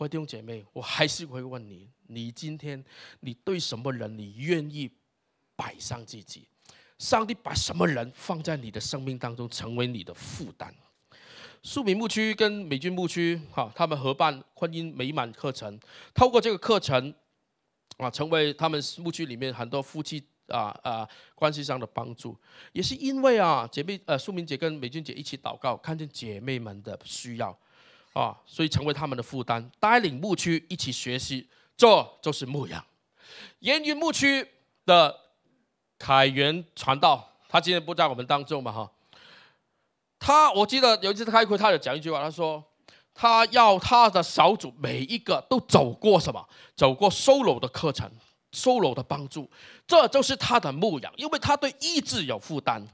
各位弟兄姐妹，我还是会问你：你今天你对什么人，你愿意摆上自己？上帝把什么人放在你的生命当中，成为你的负担？苏敏牧区跟美军牧区，哈，他们合办婚姻美满课程，透过这个课程，啊，成为他们牧区里面很多夫妻啊啊关系上的帮助，也是因为啊，姐妹呃，苏敏姐跟美军姐一起祷告，看见姐妹们的需要。啊，所以成为他们的负担。带领牧区一起学习，这就是牧羊。盐源牧区的凯源传道，他今天不在我们当中嘛？哈，他我记得有一次开会，他有讲一句话，他说他要他的小组每一个都走过什么？走过 solo 的课程，solo 的帮助，这就是他的牧羊，因为他对意志有负担。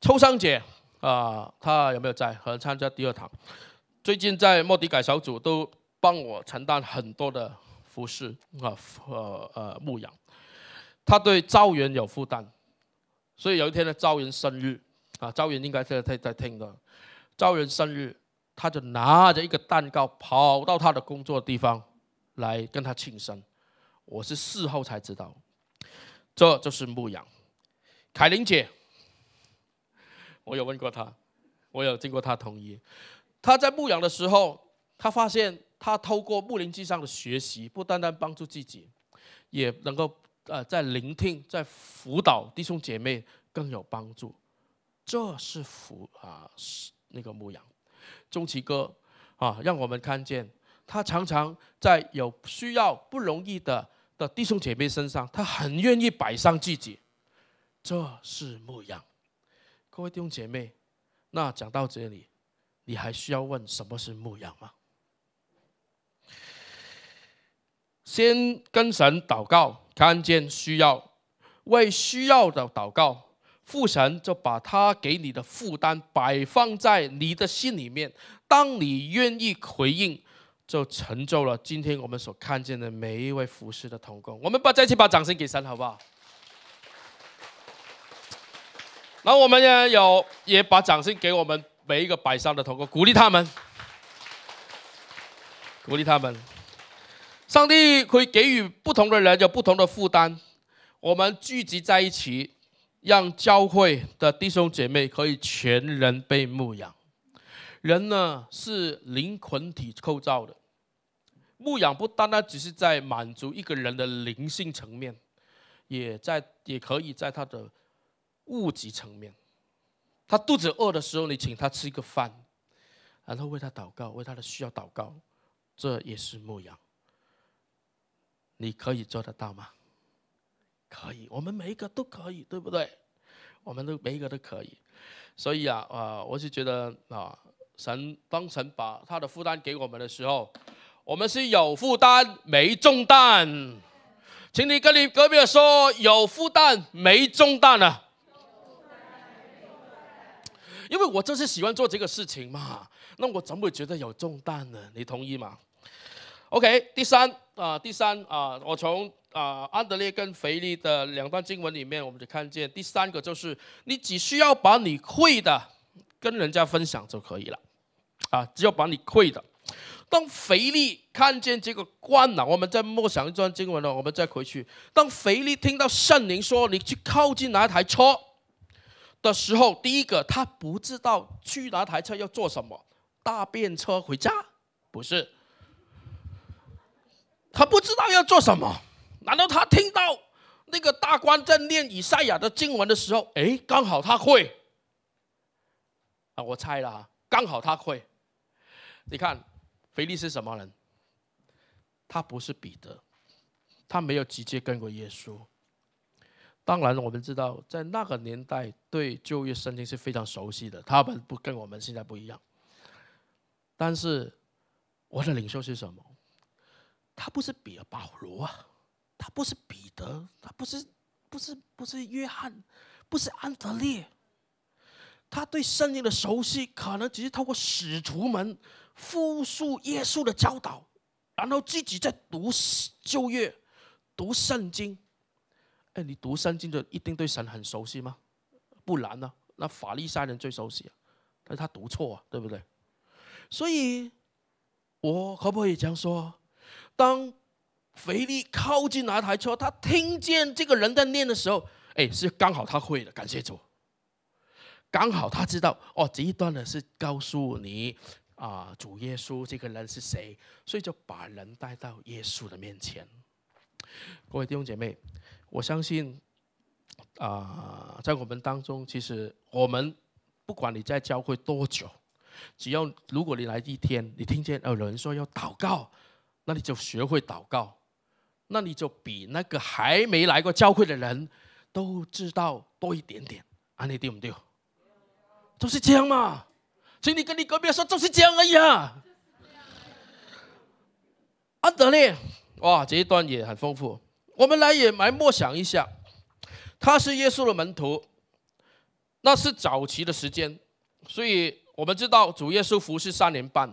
秋香姐。啊，他有没有在？能参加第二堂。最近在莫迪改小组都帮我承担很多的服饰啊，服呃牧养。他对赵云有负担，所以有一天呢，赵云生日啊，赵云应该在在在听的。赵云生日，他就拿着一个蛋糕跑到他的工作地方来跟他庆生。我是事后才知道，这就是牧羊。凯琳姐。我有问过他，我有经过他同意。他在牧养的时候，他发现他透过牧灵机上的学习，不单单帮助自己，也能够呃在聆听、在辅导弟兄姐妹更有帮助。这是福啊，是那个牧羊，钟奇哥啊，让我们看见他常常在有需要、不容易的的弟兄姐妹身上，他很愿意摆上自己。这是牧羊。各位弟兄姐妹，那讲到这里，你还需要问什么是牧羊吗？先跟神祷告，看见需要，为需要的祷告，父神就把他给你的负担摆放在你的心里面。当你愿意回应，就成就了今天我们所看见的每一位服侍的同工。我们把再次把掌声给神，好不好？那我们呢？有也把掌声给我们每一个摆上的同工，鼓励他们，鼓励他们。上帝可以给予不同的人有不同的负担。我们聚集在一起，让教会的弟兄姐妹可以全人被牧养。人呢是灵魂体构造的，牧养不单单只是在满足一个人的灵性层面，也在也可以在他的。物质层面，他肚子饿的时候，你请他吃一个饭，然后为他祷告，为他的需要祷告，这也是牧羊。你可以做得到吗？可以，我们每一个都可以，对不对？我们都每一个都可以。所以啊，啊，我是觉得啊，神当神把他的负担给我们的时候，我们是有负担没重担。请你跟你隔壁说，有负担没重担啊？因为我就是喜欢做这个事情嘛，那我怎么会觉得有重担呢？你同意吗？OK，第三啊，第三啊，我从啊安德烈跟腓力的两段经文里面，我们就看见第三个就是，你只需要把你会的跟人家分享就可以了，啊，只有把你会的。当腓力看见这个官了，我们再默想一段经文了，我们再回去。当腓力听到圣灵说，你去靠近那台车。的时候，第一个他不知道去哪台车要做什么，搭便车回家不是？他不知道要做什么？难道他听到那个大官在念以赛亚的经文的时候，哎，刚好他会啊？我猜了哈，刚好他会。你看，腓力是什么人？他不是彼得，他没有直接跟过耶稣。当然，我们知道，在那个年代，对旧约圣经是非常熟悉的。他们不跟我们现在不一样。但是，我的领袖是什么？他不是彼尔保罗啊，他不是彼得，他不是不是不是约翰，不是安德烈。他对圣经的熟悉，可能只是透过使徒们复述耶稣的教导，然后自己在读旧约、读圣经。哎，你读圣经就一定对神很熟悉吗？不然呢？那法利赛人最熟悉，但是他读错啊，对不对？所以，我可不可以这样说？当腓力靠近那台车，他听见这个人在念的时候，哎，是刚好他会的，感谢主。刚好他知道哦，这一段呢是告诉你啊，主耶稣这个人是谁，所以就把人带到耶稣的面前。各位弟兄姐妹。我相信，啊，在我们当中，其实我们不管你在教会多久，只要如果你来一天，你听见有人说要祷告，那你就学会祷告，那你就比那个还没来过教会的人都知道多一点点，安利对不对？就是这样嘛，所以你跟你隔壁说就是这样而已啊。安德烈，哇，这一段也很丰富。我们来也埋没想一下，他是耶稣的门徒，那是早期的时间，所以我们知道主耶稣服侍三年半，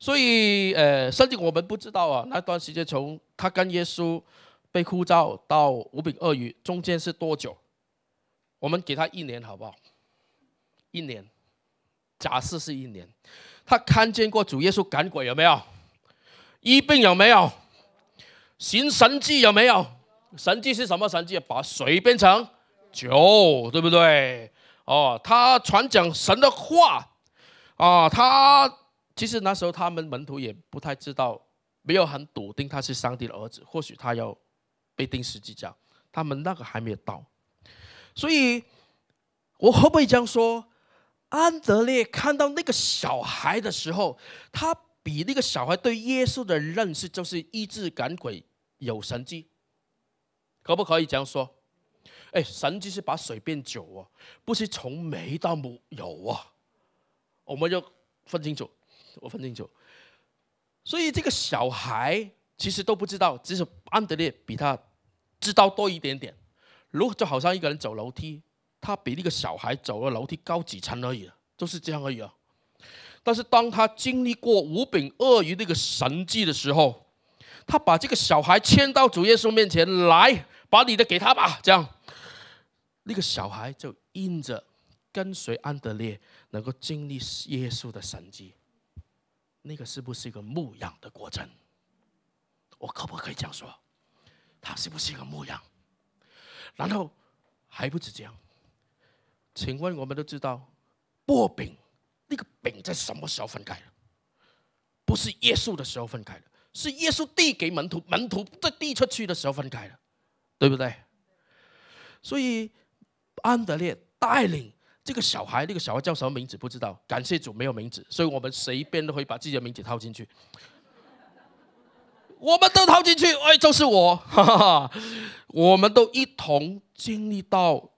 所以呃，甚至我们不知道啊，那段时间从他跟耶稣被呼召到五饼二鱼中间是多久？我们给他一年好不好？一年，假设是一年，他看见过主耶稣赶鬼有没有？医病有没有？行神迹有没有？神迹是什么神迹？把水变成酒，对不对？哦，他传讲神的话啊。他其实那时候他们门徒也不太知道，没有很笃定他是上帝的儿子。或许他要被钉十字架，他们那个还没有到。所以我会不会这样说？安德烈看到那个小孩的时候，他比那个小孩对耶稣的认识就是医治赶鬼有神迹。可不可以这样说？哎，神只是把水变酒啊，不是从没到没有啊。我们要分清楚，我分清楚。所以这个小孩其实都不知道，只是安德烈比他知道多一点点。如就好像一个人走楼梯，他比那个小孩走了楼梯高几层而已，就是这样而已啊。但是当他经历过五饼鳄鱼那个神迹的时候，他把这个小孩牵到主耶稣面前来。把你的给他吧，这样，那个小孩就因着跟随安德烈，能够经历耶稣的神迹。那个是不是一个牧养的过程？我可不可以这样说？他是不是一个牧羊？然后还不止这样。请问我们都知道，薄饼那个饼在什么时候分开的？不是耶稣的时候分开的，是耶稣递给门徒，门徒在递出去的时候分开的。对不对？所以安德烈带领这个小孩，那个小孩叫什么名字不知道。感谢主没有名字，所以我们随便都可以把自己的名字套进去。我们都套进去，哎，就是我，哈哈。我们都一同经历到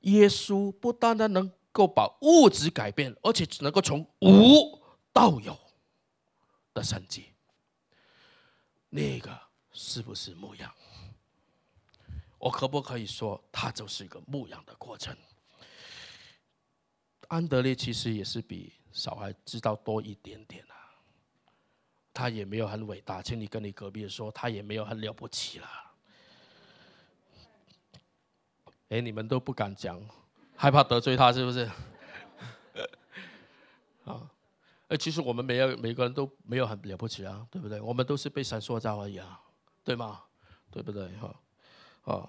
耶稣不单单能够把物质改变，而且只能够从无到有的神迹。那个是不是牧羊？我可不可以说他就是一个牧养的过程？安德烈其实也是比小孩知道多一点点啊。他也没有很伟大，请你跟你隔壁说，他也没有很了不起了。哎，你们都不敢讲，害怕得罪他是不是？啊，哎，其实我们没有，每个人都没有很了不起啊，对不对？我们都是被神塑造而已啊，对吗？对不对？哈。啊，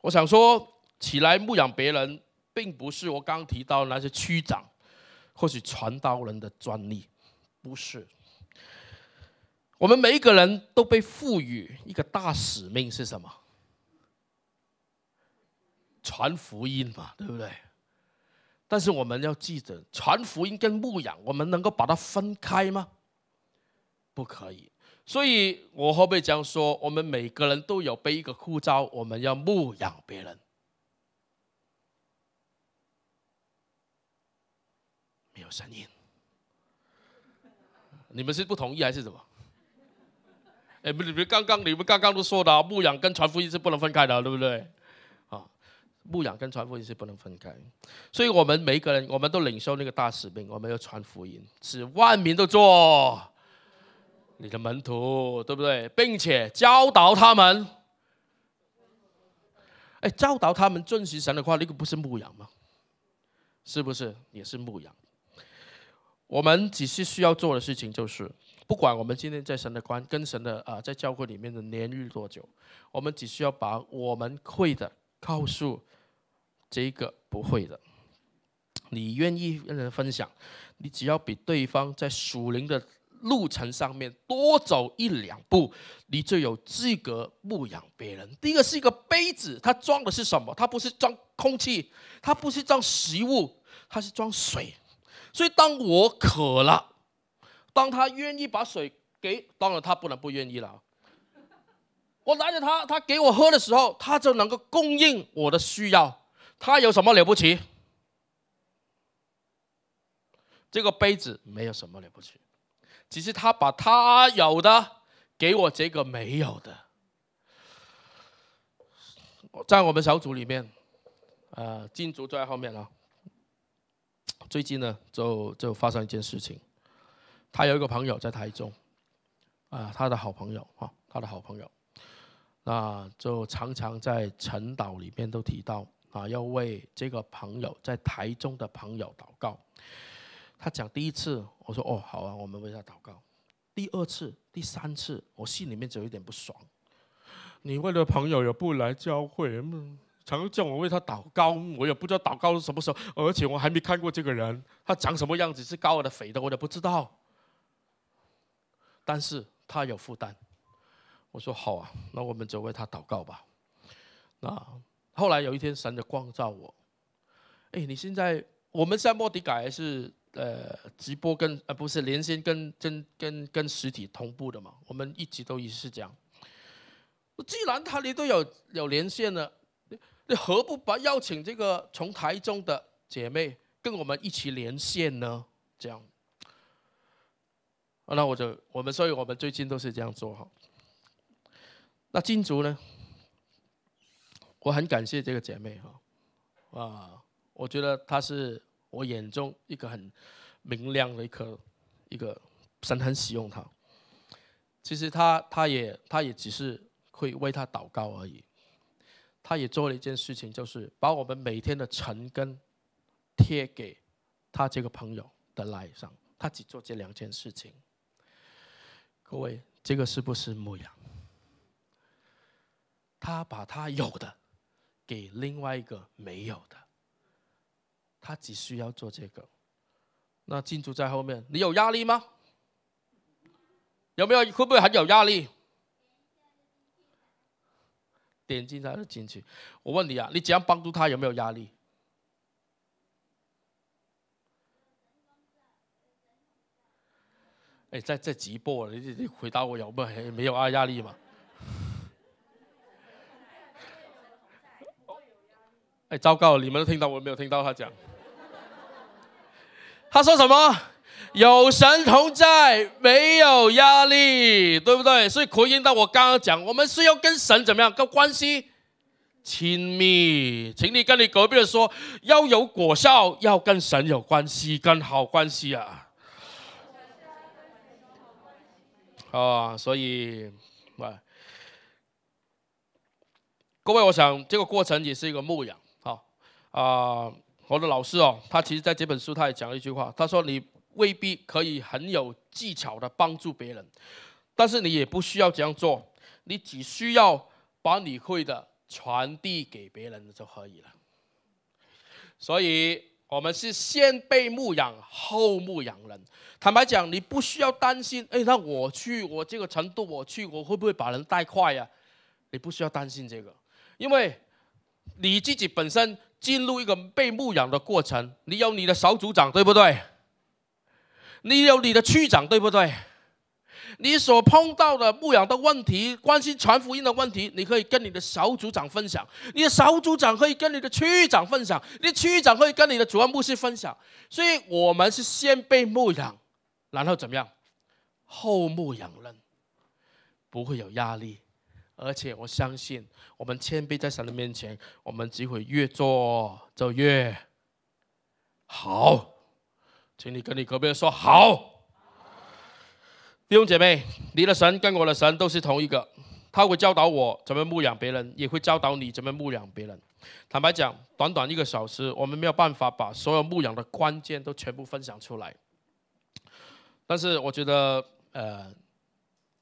我想说起来牧养别人，并不是我刚提到那些区长，或许传道人的专利，不是。我们每一个人都被赋予一个大使命，是什么？传福音嘛，对不对？但是我们要记得，传福音跟牧养，我们能够把它分开吗？不可以。所以，我后面讲说，我们每个人都有背一个护照，我们要牧养别人。没有声音，你们是不同意还是什么？哎，你们刚刚你们刚刚都说的牧养跟传福音是不能分开的，对不对？啊，牧养跟传福音是不能分开，所以我们每一个人，我们都领受那个大使命，我们要传福音，使万民都做。你的门徒对不对？并且教导他们，哎，教导他们遵循神的话，那个不是牧羊吗？是不是也是牧羊？我们只是需要做的事情就是，不管我们今天在神的关、跟神的啊，在教会里面的年日多久，我们只需要把我们会的告诉这个不会的。你愿意跟人分享，你只要比对方在属灵的。路程上面多走一两步，你就有资格牧养别人。第一个是一个杯子，它装的是什么？它不是装空气，它不是装食物，它是装水。所以当我渴了，当他愿意把水给，当然他不能不愿意了。我拿着他，他给我喝的时候，他就能够供应我的需要。他有什么了不起？这个杯子没有什么了不起。只是他把他有的给我这个没有的，在我们小组里面，呃，金竹坐在后面啊。最近呢，就就发生一件事情，他有一个朋友在台中，啊，他的好朋友啊，他的好朋友，那就常常在晨祷里面都提到啊，要为这个朋友在台中的朋友祷告。他讲第一次，我说哦好啊，我们为他祷告。第二次、第三次，我心里面就有一点不爽。你为了朋友也不来教会吗？常叫我为他祷告，我也不知道祷告是什么时候，而且我还没看过这个人，他长什么样子，是高的、肥的，我也不知道。但是他有负担，我说好啊，那我们就为他祷告吧。那后来有一天，神的光照我，哎，你现在我们在莫迪改是。呃，直播跟呃不是连线跟真跟跟实体同步的嘛？我们一直都一直是这样。既然他里都有有连线了，你何不把邀请这个从台中的姐妹跟我们一起连线呢？这样，那我就我们所以我们最近都是这样做哈。那金竹呢？我很感谢这个姐妹哈，啊，我觉得她是。我眼中一个很明亮的一颗，一个神很使用他。其实他他也他也只是会为他祷告而已。他也做了一件事情，就是把我们每天的尘根贴给他这个朋友的赖上。他只做这两件事情。各位，这个是不是牧羊？他把他有的给另外一个没有的。他只需要做这个，那金主在后面，你有压力吗？有没有？会不会很有压力？点进他的进去。我问你啊，你怎样帮助他？有没有压力？哎，在在直播，你你回答我有没有没有啊压力嘛？哎，糟糕！你们都听到我没有听到他讲？他说什么？有神同在，没有压力，对不对？所以回应到我刚刚讲，我们是要跟神怎么样个关系？亲密，请你跟你隔壁的说，要有果效，要跟神有关系，跟好关系啊！啊，所以，各位，我想这个过程也是一个牧养啊啊。我的老师哦，他其实在这本书他也讲了一句话，他说：“你未必可以很有技巧的帮助别人，但是你也不需要这样做，你只需要把你会的传递给别人就可以了。”所以，我们是先被牧养，后牧养人。坦白讲，你不需要担心。哎，那我去，我这个程度我去，我会不会把人带坏啊？你不需要担心这个，因为你自己本身。进入一个被牧养的过程，你有你的小组长，对不对？你有你的区长，对不对？你所碰到的牧养的问题、关心传福音的问题，你可以跟你的小组长分享；你的小组长可以跟你的区长分享；你的区长可以跟你的主要牧师分享。所以我们是先被牧养，然后怎么样？后牧养人不会有压力。而且我相信，我们谦卑在神的面前，我们只会越做就越好。请你跟你隔壁人说好。弟兄姐妹，你的神跟我的神都是同一个，他会教导我怎么牧养别人，也会教导你怎么牧养别人。坦白讲，短短一个小时，我们没有办法把所有牧养的关键都全部分享出来。但是我觉得，呃。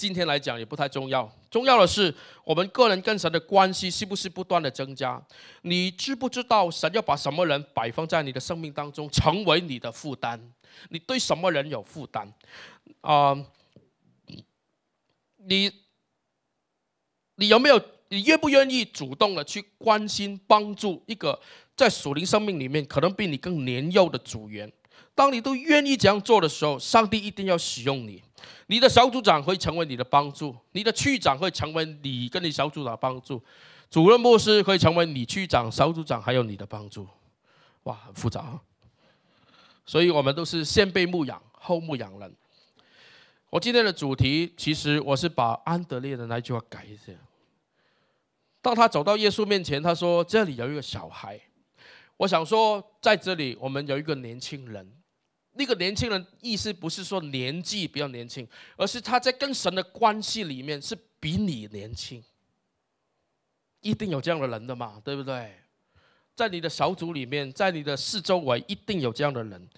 今天来讲也不太重要，重要的是我们个人跟神的关系是不是不断的增加？你知不知道神要把什么人摆放在你的生命当中成为你的负担？你对什么人有负担？啊，你，你有没有？你愿不愿意主动的去关心帮助一个在属灵生命里面可能比你更年幼的组员？当你都愿意这样做的时候，上帝一定要使用你。你的小组长会成为你的帮助，你的区长会成为你跟你小组长帮助，主任牧师会成为你区长、小组长还有你的帮助，哇，很复杂。所以我们都是先被牧养，后牧养人。我今天的主题其实我是把安德烈的那句话改一下。当他走到耶稣面前，他说：“这里有一个小孩。”我想说，在这里我们有一个年轻人。那个年轻人意思不是说年纪比较年轻，而是他在跟神的关系里面是比你年轻。一定有这样的人的嘛，对不对？在你的小组里面，在你的四周围，一定有这样的人。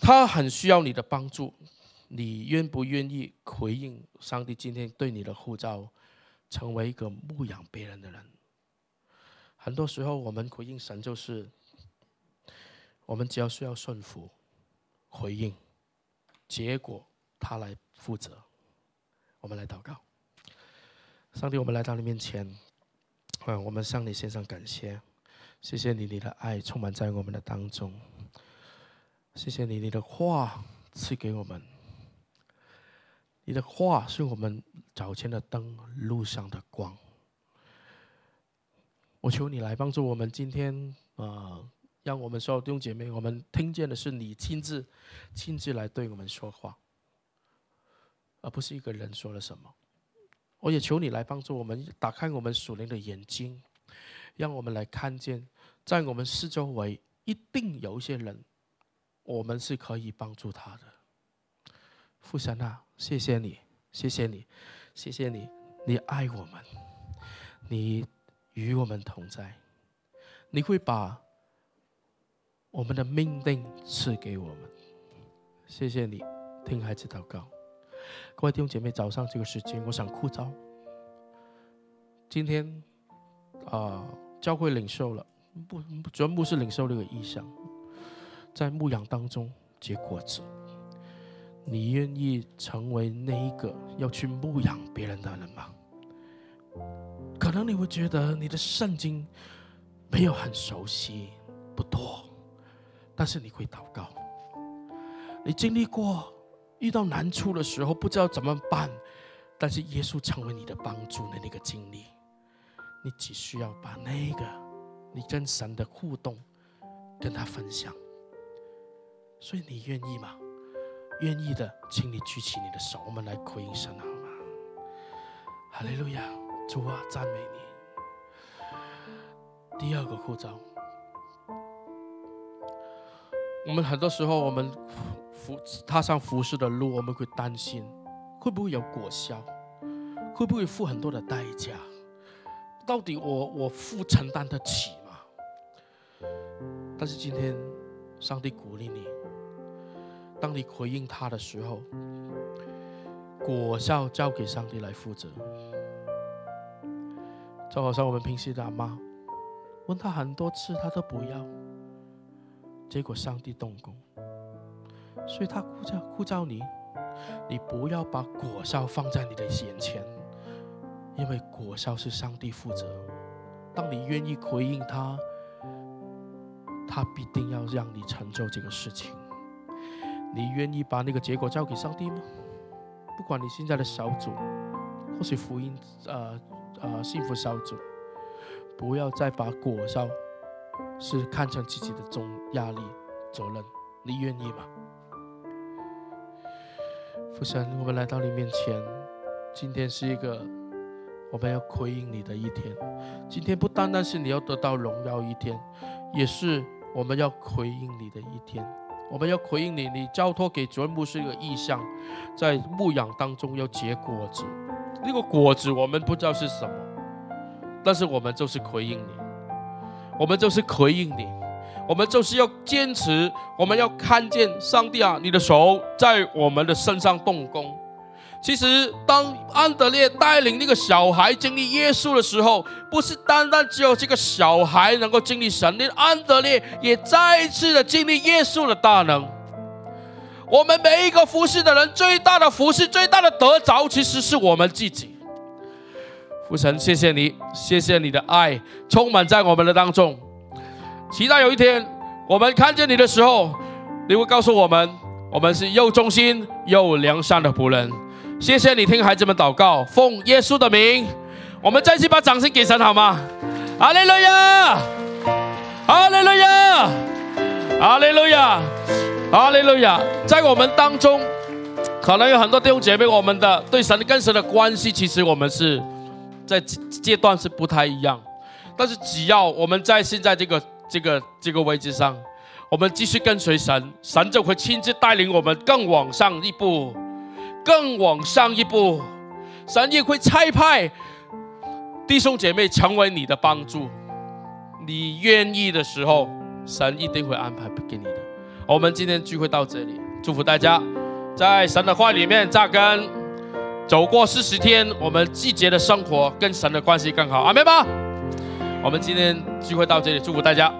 他很需要你的帮助，你愿不愿意回应上帝今天对你的呼召，成为一个牧养别人的人？很多时候我们回应神就是。我们只要需要顺服、回应，结果他来负责。我们来祷告，上帝，我们来到你面前，嗯，我们向你献上感谢，谢谢你，你的爱充满在我们的当中，谢谢你，你的话赐给我们，你的话是我们早前的灯，路上的光。我求你来帮助我们今天，呃。让我们所有弟兄姐妹，我们听见的是你亲自、亲自来对我们说话，而不是一个人说了什么。我也求你来帮助我们打开我们属灵的眼睛，让我们来看见，在我们四周围一定有一些人，我们是可以帮助他的。父神啊，谢谢你，谢谢你，谢谢你，你爱我们，你与我们同在，你会把。我们的命定赐给我们，谢谢你，听孩子祷告。各位弟兄姐妹，早上这个时间，我想号召。今天啊，教会领袖了，不，全部是领袖这个意向，在牧养当中结果子。你愿意成为那一个要去牧养别人的人吗？可能你会觉得你的圣经没有很熟悉，不多。但是你会祷告，你经历过遇到难处的时候，不知道怎么办，但是耶稣成为你的帮助的那个经历，你只需要把那个你跟神的互动跟他分享。所以你愿意吗？愿意的，请你举起你的手，我们来回应神，好吗？哈利路亚，主啊，赞美你。第二个护照。我们很多时候，我们服踏上服饰的路，我们会担心，会不会有果效，会不会付很多的代价，到底我我付承担得起吗？但是今天，上帝鼓励你，当你回应他的时候，果效交给上帝来负责，就好像我们平时的妈，问他很多次，他都不要。结果上帝动工，所以他呼叫呼叫你，你不要把果效放在你的眼前，因为果效是上帝负责。当你愿意回应他，他必定要让你成就这个事情。你愿意把那个结果交给上帝吗？不管你现在的小组，或是福音呃呃幸福小组，不要再把果效。是看成自己的重压力、责任，你愿意吗？父神，我们来到你面前，今天是一个我们要回应你的一天。今天不单单是你要得到荣耀一天，也是我们要回应你的一天。我们要回应你，你交托给主全部是一个意向，在牧养当中要结果子。那个果子我们不知道是什么，但是我们就是回应你。我们就是回应你，我们就是要坚持，我们要看见上帝啊，你的手在我们的身上动工。其实，当安德烈带领那个小孩经历耶稣的时候，不是单单只有这个小孩能够经历神安德烈也再一次的经历耶稣的大能。我们每一个服侍的人，最大的服侍、最大的得着，其实是我们自己。父神，谢谢你，谢谢你的爱充满在我们的当中。期待有一天我们看见你的时候，你会告诉我们，我们是又忠心又良善的仆人。谢谢你听孩子们祷告，奉耶稣的名，我们再次把掌声给神好吗？阿利路亚，阿利路亚，阿利路亚，阿利路亚。在我们当中，可能有很多弟兄姐妹，我们的对神跟神的关系，其实我们是。在阶段是不太一样，但是只要我们在现在这个这个这个位置上，我们继续跟随神，神就会亲自带领我们更往上一步，更往上一步。神也会差派弟兄姐妹成为你的帮助。你愿意的时候，神一定会安排给你的。我们今天聚会到这里，祝福大家在神的话里面扎根。走过四十天，我们季节的生活跟神的关系更好，阿妹吗？我们今天聚会到这里，祝福大家。